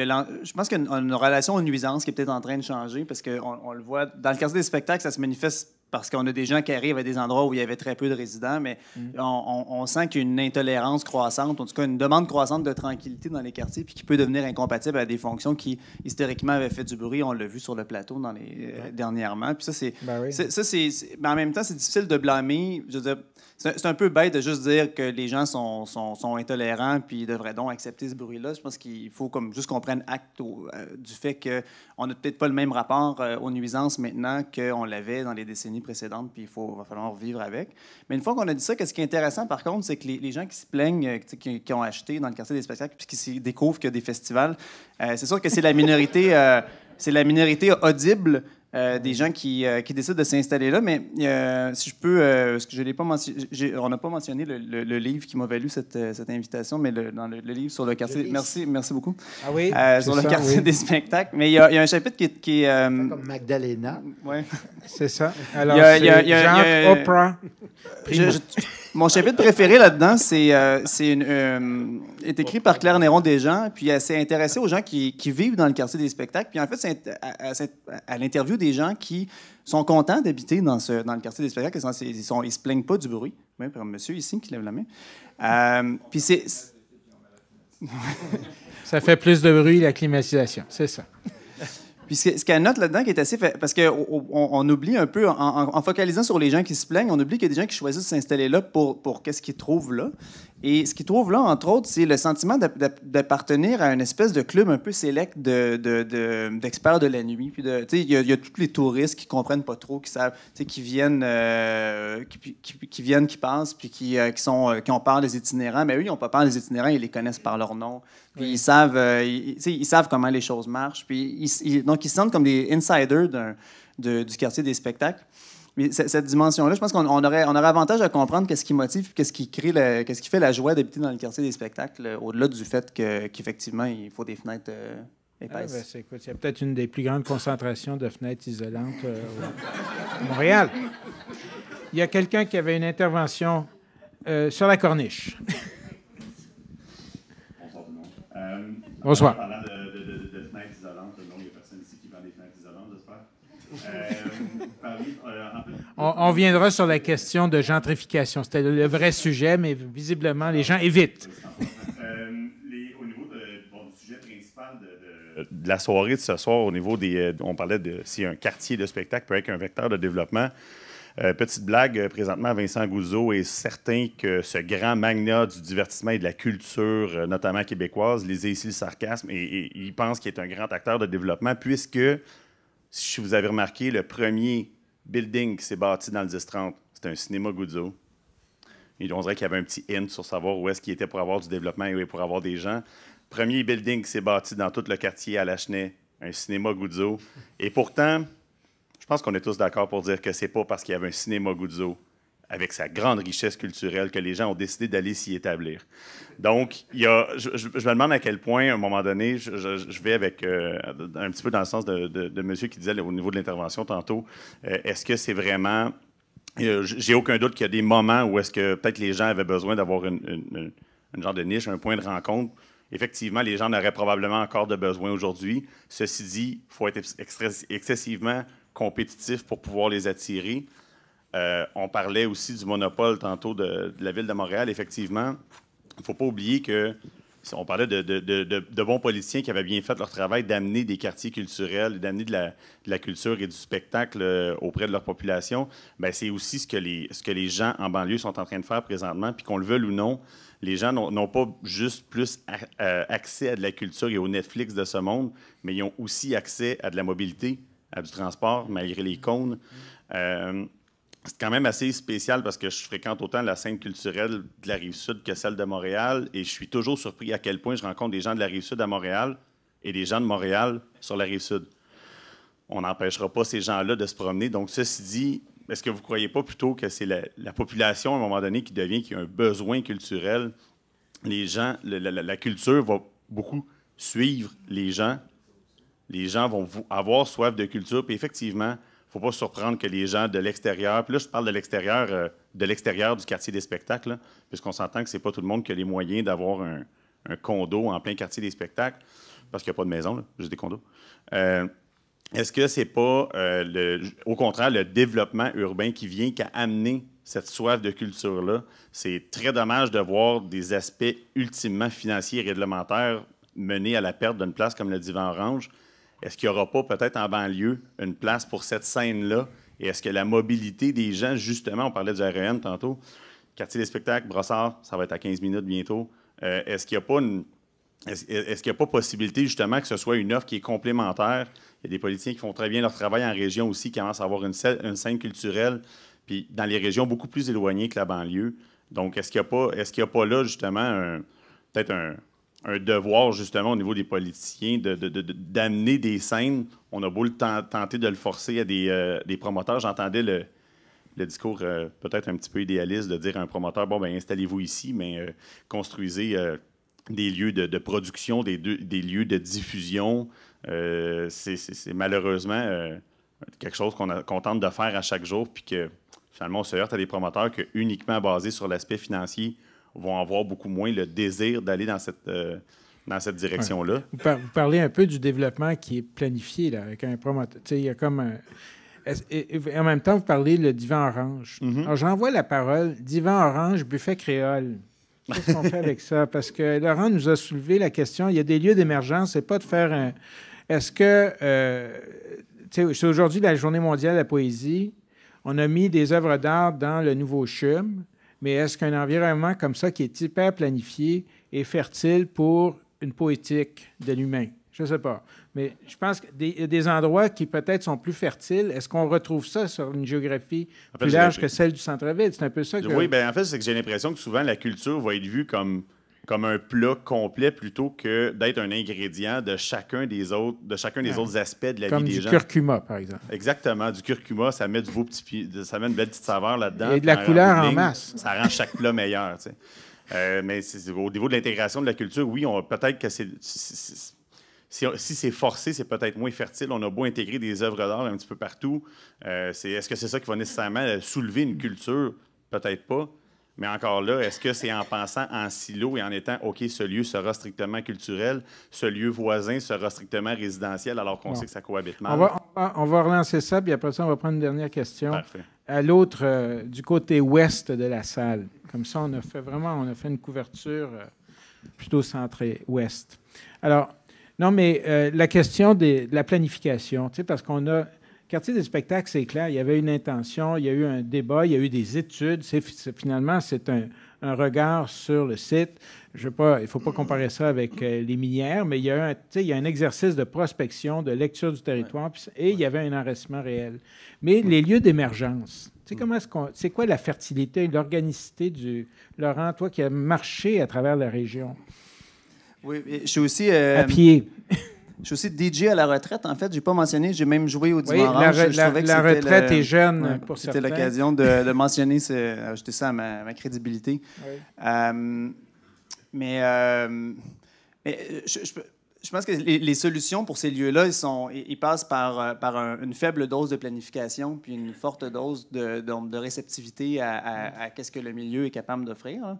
je pense qu'il y a une, relation aux nuisances qui est peut-être en train de changer parce qu'on on le voit. Dans le cadre des spectacles, ça se manifeste parce qu'on a des gens qui arrivent à des endroits où il y avait très peu de résidents, mais mm. on, sent qu'il y a une intolérance croissante, en tout cas une demande croissante de tranquillité dans les quartiers, puis qui peut devenir incompatible à des fonctions qui, historiquement, avaient fait du bruit. On l'a vu sur le plateau dans les, euh, dernièrement. Puis ça, c'est. Ben ça, c'est, mais ben, en même temps, c'est difficile de blâmer. Je veux c'est un peu bête de juste dire que les gens sont, sont, sont intolérants puis devraient donc accepter ce bruit-là. Je pense qu'il faut comme juste qu'on prenne acte euh, du fait qu'on n'a peut-être pas le même rapport euh, aux nuisances maintenant qu'on l'avait dans les décennies précédentes, puis il faut, va falloir vivre avec. Mais une fois qu'on a dit ça, ce qui est intéressant par contre, c'est que les, gens qui se plaignent, euh, qui, ont acheté dans le quartier des spectacles, puis qui découvrent qu'il y a des festivals, c'est sûr que c'est la minorité. c'est la minorité audible euh, des gens euh, qui, décident de s'installer là. Mais euh, si je peux, parce que je l'ai pas mentionné, on n'a pas mentionné le, livre qui m'a valu cette, invitation, mais le, dans le, livre sur le quartier. merci, merci beaucoup. Ah sur le des spectacles. Mais il y, a un chapitre qui, qui est. Comme Magdalena. Oui. C'est ça. Alors, il y a, y a, y a, Oprah. Mon chapitre préféré là-dedans, c'est euh, euh, est écrit par Claire Néron gens, puis elle s'est intéressée aux gens qui, vivent dans le quartier des spectacles, puis en fait, c'est à l'interview des gens qui sont contents d'habiter dans, ce, dans le quartier des spectacles, ils ne ils se plaignent pas du bruit, monsieur ici qui lève la main. Euh, puis c'est... ça fait plus de bruit, la climatisation, c'est ça. Puis ce qu'elle note là-dedans qui est assez. parce qu'on oublie un peu, en, focalisant sur les gens qui se plaignent, on oublie qu'il y a des gens qui choisissent de s'installer là pour, pour qu'est-ce qu'ils trouvent là. Et ce qu'ils trouvent là, entre autres, c'est le sentiment d'appartenir à une espèce de club un peu sélect d'experts de, la nuit. Puis il y, a tous les touristes qui comprennent pas trop, qui savent, qui viennent, euh, qui, qui, viennent, qui passent, puis qui, euh, sont, euh, qui ont peur des itinérants. Mais eux, ils n'ont pas peur des itinérants, ils les connaissent par leur nom. Puis ils savent, ils, ils, savent comment les choses marchent. Puis donc ils se sentent comme des insiders du quartier des spectacles. Mais cette dimension-là, je pense qu'on aurait, on avantage à comprendre qu'est-ce qui motive, qu'est-ce qui crée, qu'est-ce qui fait la joie d'habiter dans le quartier des spectacles, euh, au-delà du fait qu'effectivement, il faut des fenêtres euh, ah, épaisses. Ben, c'est, il peut-être une des plus grandes concentrations de fenêtres isolantes euh, Montréal. Il y a quelqu'un qui avait une intervention sur la corniche. Bonsoir. Bonsoir. Euh, euh, on, viendra sur la question de gentrification. C'était le vrai sujet, mais visiblement, les gens évitent. Euh, au niveau sujet principal de, la soirée de ce soir, au niveau des. On parlait de si un quartier de spectacle peut être un vecteur de développement. petite blague, présentement, Vincent Gouzeau est certain que ce grand magnat du divertissement et de la culture, notamment québécoise, lisez ici le sarcasme, et il pense qu'il est un grand acteur de développement, puisque si vous avez remarqué, le premier building qui s'est bâti dans le 1030 30 c'est un cinéma Guzzo. Il on dirait qu'il y avait un petit hint sur savoir où est-ce qu'il était pour avoir du développement et où est pour avoir des gens. Premier building qui s'est bâti dans tout le quartier à Lachenay, un cinéma Guzzo. Et pourtant, je pense qu'on est tous d'accord pour dire que c'est pas parce qu'il y avait un cinéma Guzzo avec sa grande richesse culturelle, que les gens ont décidé d'aller s'y établir. Donc, il y a, je, me demande à quel point, à un moment donné, je, vais avec euh, un petit peu dans le sens de, monsieur qui disait au niveau de l'intervention tantôt, euh, est-ce que c'est vraiment... Euh, j'ai aucun doute qu'il y a des moments où est-ce que peut-être les gens avaient besoin d'avoir une, genre de niche, un point de rencontre effectivement, les gens en auraient probablement encore de besoin aujourd'hui. Ceci dit, il faut être excessivement compétitif pour pouvoir les attirer. Euh, on parlait aussi du monopole tantôt de, la ville de Montréal. Effectivement, il ne faut pas oublier que on parlait de, de, bons politiciens qui avaient bien fait leur travail d'amener des quartiers culturels, d'amener de la, culture et du spectacle euh, auprès de leur population. Ben, c'est aussi ce que, les, ce que les gens en banlieue sont en train de faire présentement, puis qu'on le veuille ou non, les gens n'ont pas juste plus euh, accès à de la culture et au Netflix de ce monde, mais ils ont aussi accès à de la mobilité, à du transport, malgré les cônes c'est quand même assez spécial parce que je fréquente autant la scène culturelle de la rive sud que celle de Montréal et je suis toujours surpris à quel point je rencontre des gens de la rive sud à Montréal et des gens de Montréal sur la rive sud. On n'empêchera pas ces gens-là de se promener. Donc, ceci dit, est-ce que vous ne croyez pas plutôt que c'est la, population à un moment donné qui devient, qui a un besoin culturel? Les gens, la, culture va beaucoup suivre les gens. Les gens vont avoir soif de culture. Puis effectivement, faut pas surprendre que les gens de l'extérieur, Plus là, je parle de l'extérieur, euh, de l'extérieur du quartier des spectacles, puisqu'on s'entend que c'est pas tout le monde qui a les moyens d'avoir un, condo en plein quartier des spectacles, parce qu'il n'y a pas de maison, juste des condos. Euh, est-ce que c'est pas, euh, au contraire, le développement urbain qui vient qu'à amener cette soif de culture-là? C'est très dommage de voir des aspects ultimement financiers et réglementaires menés à la perte d'une place comme le divan orange, est-ce qu'il n'y aura pas peut-être en banlieue une place pour cette scène-là? Et est-ce que la mobilité des gens, justement, on parlait du REN tantôt, quartier des spectacles, Brossard, ça va être à 15 minutes bientôt. Euh, est-ce qu'il n'y a pas une est-ce qu'il n'y a pas possibilité, justement, que ce soit une offre qui est complémentaire? Il y a des politiciens qui font très bien leur travail en région aussi, qui commencent à avoir une, scène, culturelle, puis dans les régions beaucoup plus éloignées que la banlieue. Donc, est-ce qu'il n'y a, pas, est -ce a pas là, justement, peut-être un, un devoir justement au niveau des politiciens d'amener de, de, des scènes. On a beau le tenter de le forcer à des, euh, promoteurs. J'entendais le, discours euh, peut-être un petit peu idéaliste de dire à un promoteur, bon, ben installez-vous ici, mais euh, construisez des lieux de, production, des, des, lieux de diffusion. C'est malheureusement quelque chose qu'on tente de faire à chaque jour, puis que finalement on se heurte à des promoteurs que uniquement basés sur l'aspect financier – vont avoir beaucoup moins le désir d'aller dans cette, euh, cette direction-là. Vous, parlez un peu du développement qui est planifié là, avec un promoteur. Il y a comme en même temps, vous parlez le divan orange. Mm-hmm. Alors, j'envoie la parole. Divan orange, buffet créole. Qu'est-ce qu'on fait avec ça? Parce que Laurent nous a soulevé la question, il y a des lieux d'émergence, c'est pas de faire un... Est-ce que... Euh, c'est aujourd'hui la journée mondiale de la poésie. On a mis des œuvres d'art dans le nouveau CHUM mais est-ce qu'un environnement comme ça, qui est hyper planifié, est fertile pour une poétique de l'humain? Je ne sais pas. Mais je pense qu'il y a des endroits qui peut-être sont plus fertiles. Est-ce qu'on retrouve ça sur une géographie plus large que celle du centre-ville? C'est un peu ça que... Oui, bien en fait, c'est que j'ai l'impression que souvent la culture va être vue comme comme un plat complet plutôt que d'être un ingrédient de chacun des autres, de chacun des autres aspects de la vie des gens. Comme du curcuma, par exemple. Exactement, du curcuma, ça met du beau petit, ça met une belle petite saveur là-dedans. Et de la couleur en, masse. Ça rend chaque plat meilleur. Euh, mais au niveau de l'intégration de la culture, oui, peut-être que c'est si, c'est forcé, c'est peut-être moins fertile. On a beau intégrer des œuvres d'art un petit peu partout. Euh, est-ce que c'est ça qui va nécessairement soulever une culture? Peut-être pas. Mais encore là, est-ce que c'est en pensant en silo et en étant, OK, ce lieu sera strictement culturel, ce lieu voisin sera strictement résidentiel, alors qu'on sait que ça cohabite mal? On va, relancer ça, puis après ça, on va prendre une dernière question. À l'autre, euh, du côté ouest de la salle. Comme ça, on a fait vraiment, on a fait une couverture euh, plutôt centrée ouest. Alors, non, mais euh, la question de la planification, tu sais, parce qu'on a quartier des spectacles, c'est clair, il y avait une intention, il y a eu un débat, il y a eu des études. C'est, finalement, c'est un, regard sur le site. Je pas, il ne faut pas comparer ça avec euh, les minières, mais il y, a un, un exercice de prospection, de lecture du territoire, et il y avait un enracinement réel. Mais les lieux d'émergence, c'est comment quoi la fertilité, l'organicité du Laurent, toi qui as marché à travers la région? Oui, je suis aussi. Euh, à pied. Je suis aussi DJ à la retraite, en fait. J'ai pas mentionné, j'ai même joué au dimanche. la, retraite est jeune pour C'était l'occasion de, de, mentionner, ajouter ça à ma, crédibilité. Euh, mais, euh, euh, je, pense que les, solutions pour ces lieux-là, ils, ils passent par, par une faible dose de planification puis une forte dose de, réceptivité à, ce que le milieu est capable d'offrir. Hein.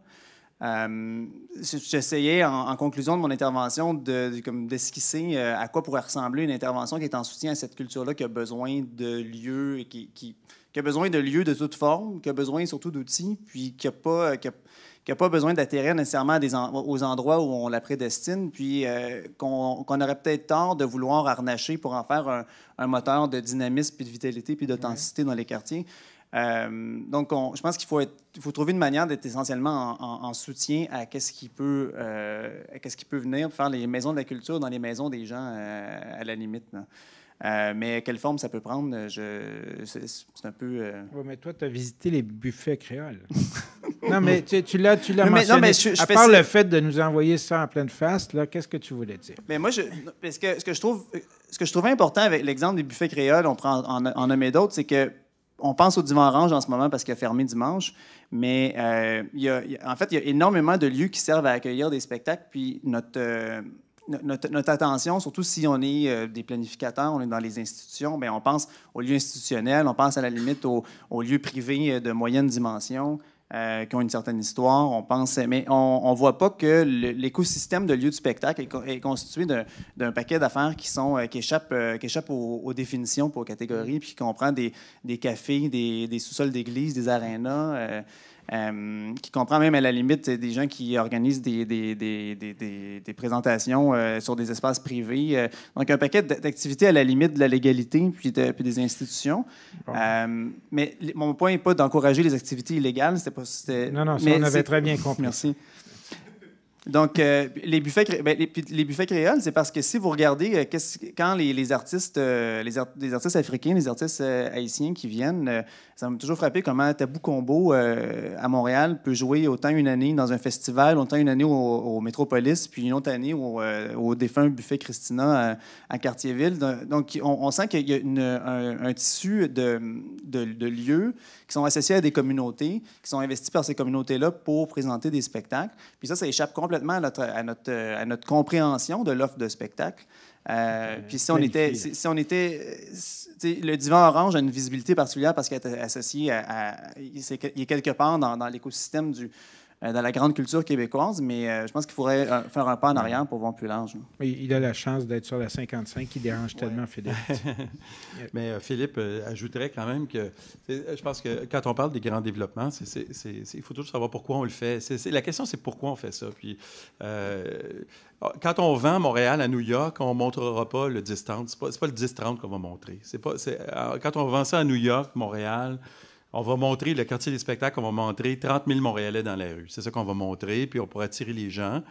Euh, j'essayais, en, conclusion de mon intervention, de, d'esquisser euh, à quoi pourrait ressembler une intervention qui est en soutien à cette culture-là qui a besoin de lieux, qui, qui, qui, a besoin de lieux de toute forme, qui a besoin surtout d'outils, puis qui n'a pas, euh, qui a, pas besoin d'atterrir nécessairement des aux endroits où on la prédestine, puis qu'on aurait peut-être tort de vouloir harnacher pour en faire un, un moteur de dynamisme, puis de vitalité, puis d'authenticité dans les quartiers. Euh, donc, je pense qu'il faut, trouver une manière d'être essentiellement en, soutien à qu'est-ce qui peut, euh, qu'est-ce qui peut venir faire les maisons de la culture dans les maisons des gens euh, à la limite. mais quelle forme ça peut prendre, je, c'est, un peu. mais toi, tu as visité les buffets créoles. non, mais tu, tu l'as, mentionné. Non, mais je, à part le fait de nous envoyer ça en pleine face, là, qu'est-ce que tu voulais dire? Mais moi, je, que, ce, que je trouve, ce que je important avec l'exemple des buffets créoles, on prend en, en nommer d'autres, c'est que on pense au divan orange en ce moment parce qu'il a fermé dimanche, mais euh, en fait, il y a énormément de lieux qui servent à accueillir des spectacles. Puis notre, euh, attention, surtout si on est euh, des planificateurs, on est dans les institutions, mais ben, on pense aux lieux institutionnels, on pense à la limite aux lieux privés de moyenne dimension. Euh, qui ont une certaine histoire. On pense, mais on ne voit pas que l'écosystème de lieu de spectacle est, constitué d'un paquet d'affaires qui euh, euh, qui échappent, aux, définitions, pour catégories, puis qui comprend des, cafés, des, sous-sols d'églises, des arénas. Euh, qui comprend même à la limite des gens qui organisent des, des, des, des, présentations euh, sur des espaces privés. Euh, donc, un paquet d'activités à la limite de la légalité puis, des institutions. mais mon point n'est pas d'encourager les activités illégales. C'était pas, non, non, ça, on avait très bien compris. Merci. Donc, euh, les, buffets, ben, les, buffets créoles, c'est parce que si vous regardez euh, quand les, artistes, euh, les, artistes africains, les artistes haïtiens qui viennent, ça m'a toujours frappé comment Tabou Combo à Montréal peut jouer autant une année dans un festival, autant une année au, Métropolis, puis une autre année au, au défunt buffet Christina à, Quartier Cartierville. Donc, on, sent qu'il y a un, tissu de, de, de lieux qui sont associés à des communautés, qui sont investis par ces communautés-là pour présenter des spectacles. Puis ça, ça échappe complètement à notre, euh, à notre, compréhension de l'offre de spectacle. Euh, euh, puis si on était, si, on était, le divan orange a une visibilité particulière parce qu'il est associé à, il, est, quelque part dans l'écosystème du, euh, dans la grande culture québécoise, mais euh, je pense qu'il faudrait euh, faire un pas en arrière pour voir plus large. il a la chance d'être sur la 55 qui dérange tellement Philippe. mais Philippe ajouterait quand même que je pense que quand on parle des grands développements, il faut toujours savoir pourquoi on le fait. la question, c'est pourquoi on fait ça. Puis, oh, quand on vend Montréal à New York, on ne montrera pas le 10-30. Ce n'est pas, le 10-30 qu'on va montrer. Pas, quand on vend ça à New York, Montréal, on va montrer le quartier des spectacles, on va montrer 30 000 Montréalais dans la rue. C'est ça qu'on va montrer, puis on pourra attirer les gens.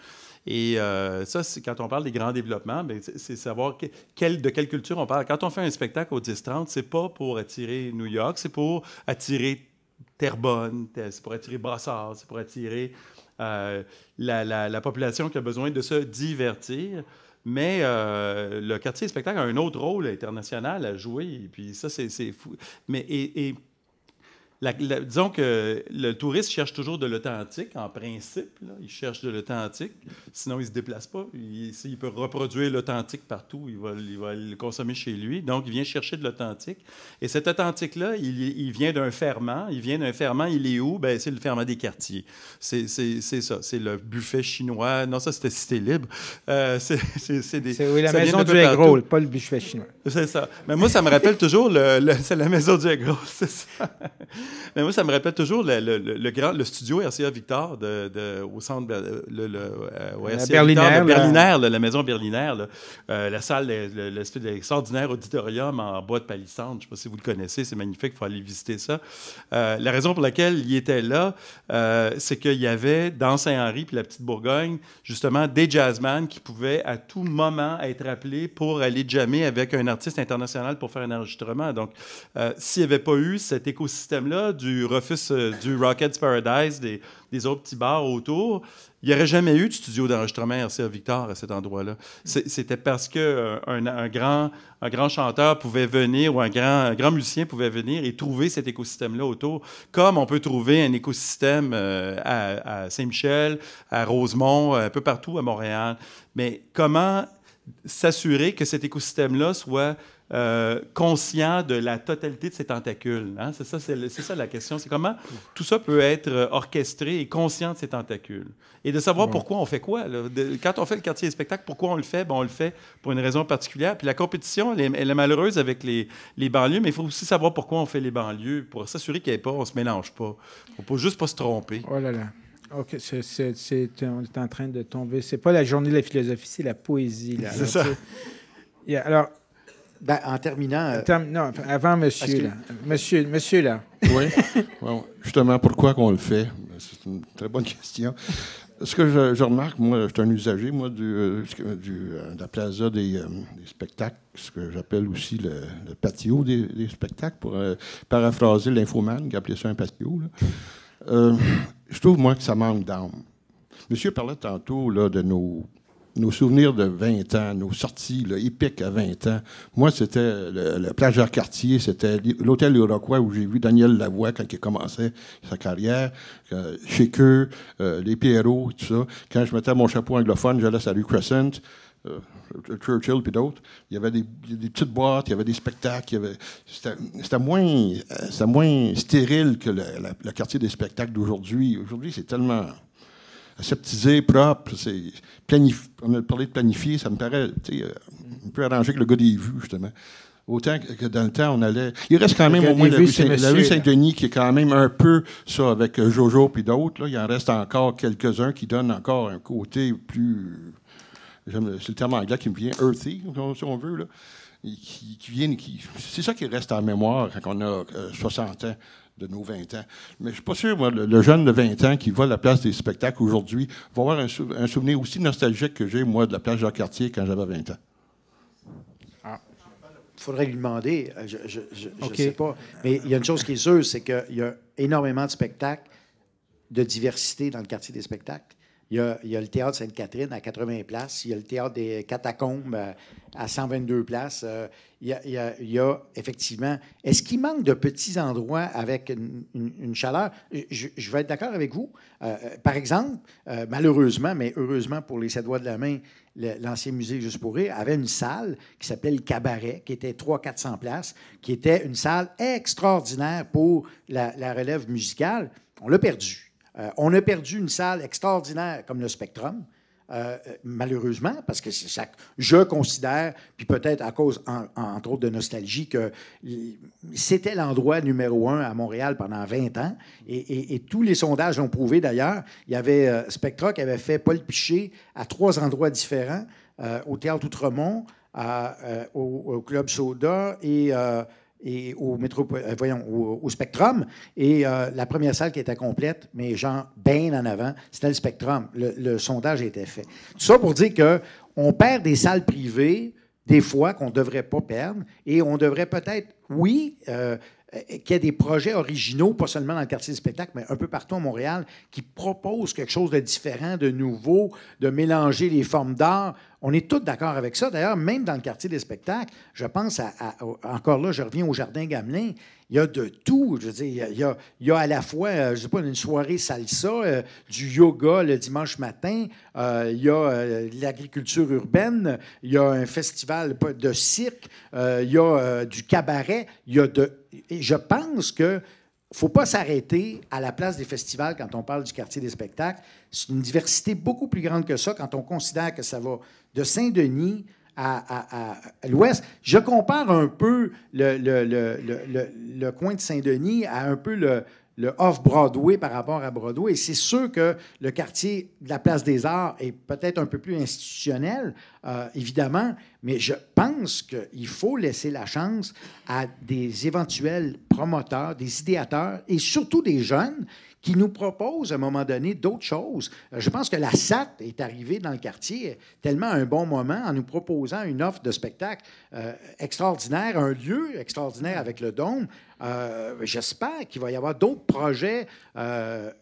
Et euh, ça, quand on parle des grands développements, ben, c'est savoir de quelle culture on parle. Quand on fait un spectacle au 10-30, c'est pas pour attirer New York, c'est pour attirer Terrebonne, c'est pour attirer Brassard, c'est pour attirer euh, la, population qui a besoin de se divertir. Mais euh, le quartier des spectacles a un autre rôle international à jouer. Et puis ça, c'est fou. Mais, disons que le touriste cherche toujours de l'authentique, en principe. il cherche de l'authentique, sinon il ne se déplace pas. Il, peut reproduire l'authentique partout, il va, le consommer chez lui. Donc, il vient chercher de l'authentique. Et cet authentique-là, il, vient d'un ferment. Il vient d'un ferment, il est où? Ben, c'est le ferment des quartiers. C'est ça, c'est le buffet chinois. Non, ça, c'était Cité Libre. Euh, c'est la maison du egg pas le buffet chinois. C'est ça. Mais moi, ça me rappelle toujours, c'est la maison du egg c'est ça. Mais moi, ça me rappelle toujours le, le, le, studio RCA Victor de, au centre. Le, RCA euh, la maison Berlinaire. Euh, la salle, studio extraordinaire auditorium en bois de palissandre Je ne sais pas si vous le connaissez, c'est magnifique, il faut aller visiter ça. Euh, la raison pour laquelle il était là, c'est qu'il y avait dans Saint-Henri puis la petite Bourgogne, justement, des jazzmen qui pouvaient à tout moment être appelés pour aller jammer avec un artiste international pour faire un enregistrement. Donc, s'il n'y avait pas eu cet écosystème-là, du euh, du Rockets Paradise, des, autres petits bars autour, il n'y aurait jamais eu de studio d'enregistrement RCA Victor à cet endroit-là. C'était parce que euh, un, grand, un grand chanteur pouvait venir ou un grand, grand musicien pouvait venir et trouver cet écosystème-là autour, comme on peut trouver un écosystème euh, à Saint-Michel, à Rosemont, un peu partout à Montréal. Mais comment s'assurer que cet écosystème-là soit euh, conscient de la totalité de ses tentacules. Hein? C'est ça, la question. C'est comment tout ça peut être euh, orchestré et conscient de ses tentacules. Et de savoir pourquoi on fait quoi. quand on fait le quartier des spectacles, pourquoi on le fait? Ben, on le fait pour une raison particulière. Puis la compétition, elle est, malheureuse avec les, banlieues, mais il faut aussi savoir pourquoi on fait les banlieues, pour s'assurer qu'il n'y ait pas, on se mélange pas. Il ne faut juste pas se tromper. Oh là là. OK, on est en train de tomber. C'est pas la journée de la philosophie, c'est la poésie. C'est ça. alors, ben, en terminant. Euh, non, avant monsieur, Monsieur, monsieur, là. Oui. justement, pourquoi qu'on le fait? Ben, c'est une très bonne question. Ce que je, remarque, moi, je suis un usager, moi, euh, euh, de la plaza des, spectacles, ce que j'appelle aussi le, patio des, spectacles, pour paraphraser l'infomane qui appelait ça un patio. je trouve, moi, que ça manque d'âme. Monsieur parlait tantôt là, de nos nos souvenirs de 20 ans, nos sorties là, épiques à 20 ans. Moi, c'était le, plageur quartier, c'était l'hôtel Iroquois où j'ai vu Daniel Lavoie quand il commençait sa carrière, euh, chez eux, euh, les Pierrot, tout ça. Quand je mettais mon chapeau anglophone, j'allais à rue Crescent. Euh, Churchill puis d'autres, il y avait des, petites boîtes, il y avait des spectacles, c'était moins, moins stérile que le quartier des spectacles d'aujourd'hui. Aujourd'hui, c'est tellement aseptisé, propre. Planif... On a parlé de planifier, ça me paraît euh, un peu arrangé que le gars des vues, justement. Autant que dans le temps, on allait. Il reste quand même au moins la rue, Saint, denis qui est quand même un peu ça avec euh, Jojo puis d'autres. Il en reste encore quelques-uns qui donnent encore un côté plus. C'est le terme anglais qui me vient, earthy, si on veut. Là. Qui, Qui... C'est ça qui reste en mémoire quand on a 60 euh, ans de nos 20 ans. Mais je ne suis pas sûr, moi, le, jeune de 20 ans qui voit la place des spectacles aujourd'hui va avoir un, souvenir aussi nostalgique que j'ai, moi, de la place jacques quartier quand j'avais 20 ans. Il ah. faudrait lui demander, euh, je ne sais pas. Mais il y a une chose qui est sûre, c'est qu'il y a énormément de spectacles, de diversité dans le quartier des spectacles. Il y, a, le théâtre Sainte-Catherine à 80 places. Il y a le théâtre des Catacombes euh, à 122 places. Euh, il y a, effectivement. Est-ce qu'il manque de petits endroits avec une, chaleur? Je, vais être d'accord avec vous. Euh, par exemple, malheureusement, mais heureusement pour les sept doigts de la main, l'ancien musée Juste pour rire avait une salle qui s'appelait le Cabaret, qui était 300-400 places, qui était une salle extraordinaire pour la, la relève musicale. On l'a perdue. Euh, on a perdu une salle extraordinaire comme le Spectrum, euh, euh, malheureusement, parce que c'est ça, je considère, puis peut-être à cause, entre autres, de nostalgie, que c'était l'endroit numéro un à Montréal pendant 20 ans. Et, tous les sondages l'ont prouvé d'ailleurs. Il y avait Spectra qui avait fait Paul Piché à trois endroits différents, au Théâtre Outremont, au, au, Club Soda et et au, métro, euh, voyons, au, Spectrum. Et euh, la première salle qui était complète, mais genre bien en avant, c'était le Spectrum. Le, sondage était fait. Tout ça pour dire qu'on perd des salles privées, des fois, qu'on ne devrait pas perdre, et on devrait peut-être, oui, euh, euh, qu'il y des projets originaux, pas seulement dans le quartier des spectacles, mais un peu partout à Montréal, qui proposent quelque chose de différent, de nouveau, de mélanger les formes d'art. On est tous d'accord avec ça. D'ailleurs, même dans le quartier des spectacles, je pense encore là, je reviens au Jardin Gamelin il y a de tout. Je veux dire, il y a, à la fois, euh, je sais pas, une soirée salsa, euh, du yoga le dimanche matin, euh, il y a l'agriculture urbaine, il y a un festival de cirque, il y a du cabaret, il y a de. Et je pense que faut pas s'arrêter à la place des festivals quand on parle du quartier des spectacles. C'est une diversité beaucoup plus grande que ça quand on considère que ça va de Saint-Denis à, l'ouest. Je compare un peu le, le, le, le coin de Saint-Denis à un peu le, off-Broadway par rapport à Broadway. C'est sûr que le quartier de la Place des Arts est peut-être un peu plus institutionnel, euh, évidemment, mais je pense qu'il faut laisser la chance à des éventuels promoteurs, des idéateurs et surtout des jeunes qui nous propose à un moment donné d'autres choses. Euh, je pense que la SAT est arrivée dans le quartier tellement à un bon moment en nous proposant une offre de spectacle euh, extraordinaire, un lieu extraordinaire avec le Dôme. Euh, j'espère qu'il va y avoir d'autres projets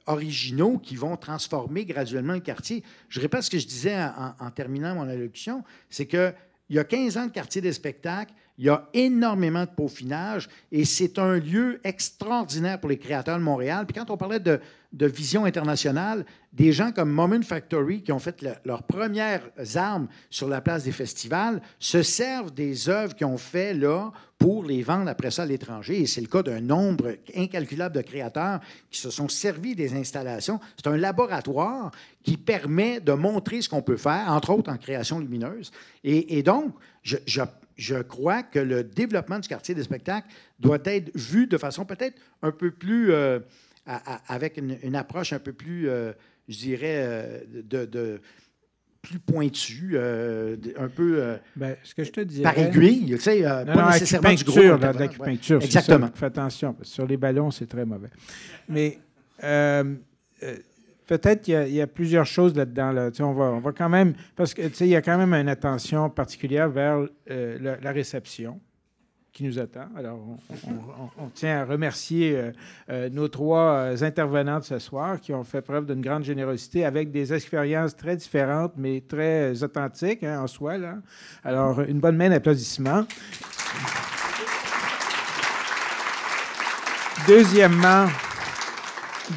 originaux qui vont transformer graduellement le quartier. Je répète ce que je disais en, terminant mon allocution, c'est qu'il y a 15 ans, de quartier des spectacles, il y a énormément de peaufinage et c'est un lieu extraordinaire pour les créateurs de Montréal. Puis quand on parlait de, vision internationale, des gens comme Moment Factory qui ont fait leurs premières armes sur la place des festivals se servent des œuvres qu'ils ont fait là pour les vendre après ça à l'étranger. Et c'est le cas d'un nombre incalculable de créateurs qui se sont servis des installations. C'est un laboratoire qui permet de montrer ce qu'on peut faire, entre autres en création lumineuse. Et, donc, je, je je crois que le développement du quartier des spectacles doit être vu de façon peut-être un peu plus. Euh, avec une, approche un peu plus, euh, je dirais, euh, de, plus pointue, un peu ben, ce que je te dirais, par aiguille, tu sais, pas nécessairement du gros. Exactement. fais attention, sur les ballons, c'est très mauvais. Mais peut-être qu'il y, a plusieurs choses là-dedans. Là. On, va, on va quand même, parce qu'il y a quand même une attention particulière vers euh, la, réception qui nous attend. Alors, on, tient à remercier euh, euh, nos trois intervenants de ce soir qui ont fait preuve d'une grande générosité avec des expériences très différentes, mais très authentiques hein, en soi. Alors, une bonne main d'applaudissements. Deuxièmement,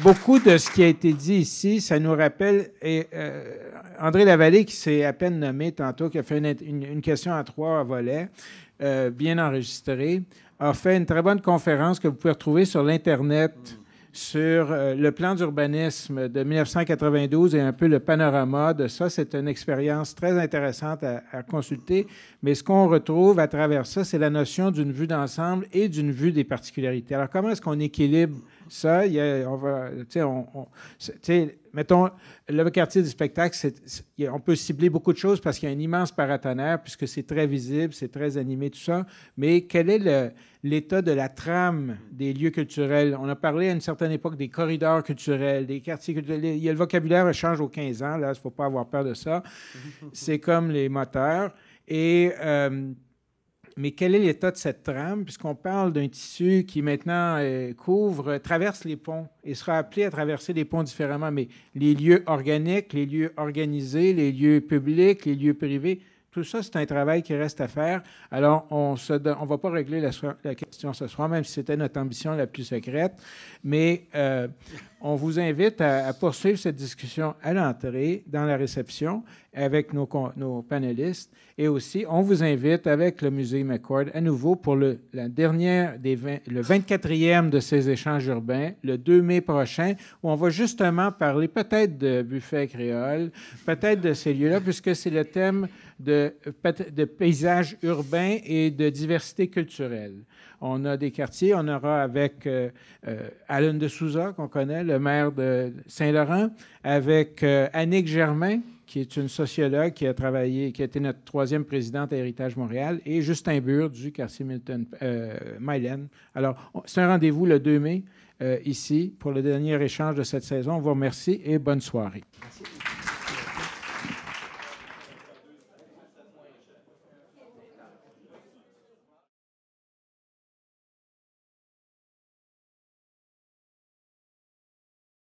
beaucoup de ce qui a été dit ici, ça nous rappelle et, euh, André Lavallée, qui s'est à peine nommé tantôt, qui a fait une, question à trois volets, euh, bien enregistrée, a fait une très bonne conférence que vous pouvez retrouver sur l'Internet. Sur euh, le plan d'urbanisme de 1992 et un peu le panorama de ça, c'est une expérience très intéressante à consulter. Mais ce qu'on retrouve à travers ça, c'est la notion d'une vue d'ensemble et d'une vue des particularités. Alors, comment est-ce qu'on équilibre ça, on va, tu sais, mettons, le quartier du spectacle, on peut cibler beaucoup de choses parce qu'il y a un immense paratonnerre, puisque c'est très visible, c'est très animé, tout ça. Mais quel est l'état de la trame des lieux culturels? On a parlé à une certaine époque des corridors culturels, des quartiers culturels. y a le vocabulaire change aux 15 ans, là, il ne faut pas avoir peur de ça. c'est comme les moteurs. Et. Euh, mais quel est l'état de cette trame, puisqu'on parle d'un tissu qui maintenant euh, couvre, traverse les ponts et sera appelé à traverser les ponts différemment, mais les lieux organiques, les lieux organisés, les lieux publics, les lieux privés, tout ça, c'est un travail qui reste à faire. Alors, on ne va pas régler la, la, question ce soir, même si c'était notre ambition la plus secrète. Mais euh, on vous invite à, poursuivre cette discussion à l'entrée, dans la réception, avec nos, panélistes. Et aussi, on vous invite avec le musée McCord à nouveau pour le, la le 24e de ces échanges urbains, le 2 mai prochain, où on va justement parler peut-être de buffet créole, peut-être de ces lieux-là, puisque c'est le thème de, de paysages urbains et de diversité culturelle. On a des quartiers, on aura avec euh, euh, de Souza, qu'on connaît, le maire de Saint-Laurent, avec euh, Annick Germain, qui est une sociologue qui a travaillé, qui a été notre troisième présidente à Héritage Montréal, et Justin Bure du quartier Milton Alors, c'est un rendez-vous le 2 mai ici pour le dernier échange de cette saison. On vous remercie et bonne soirée.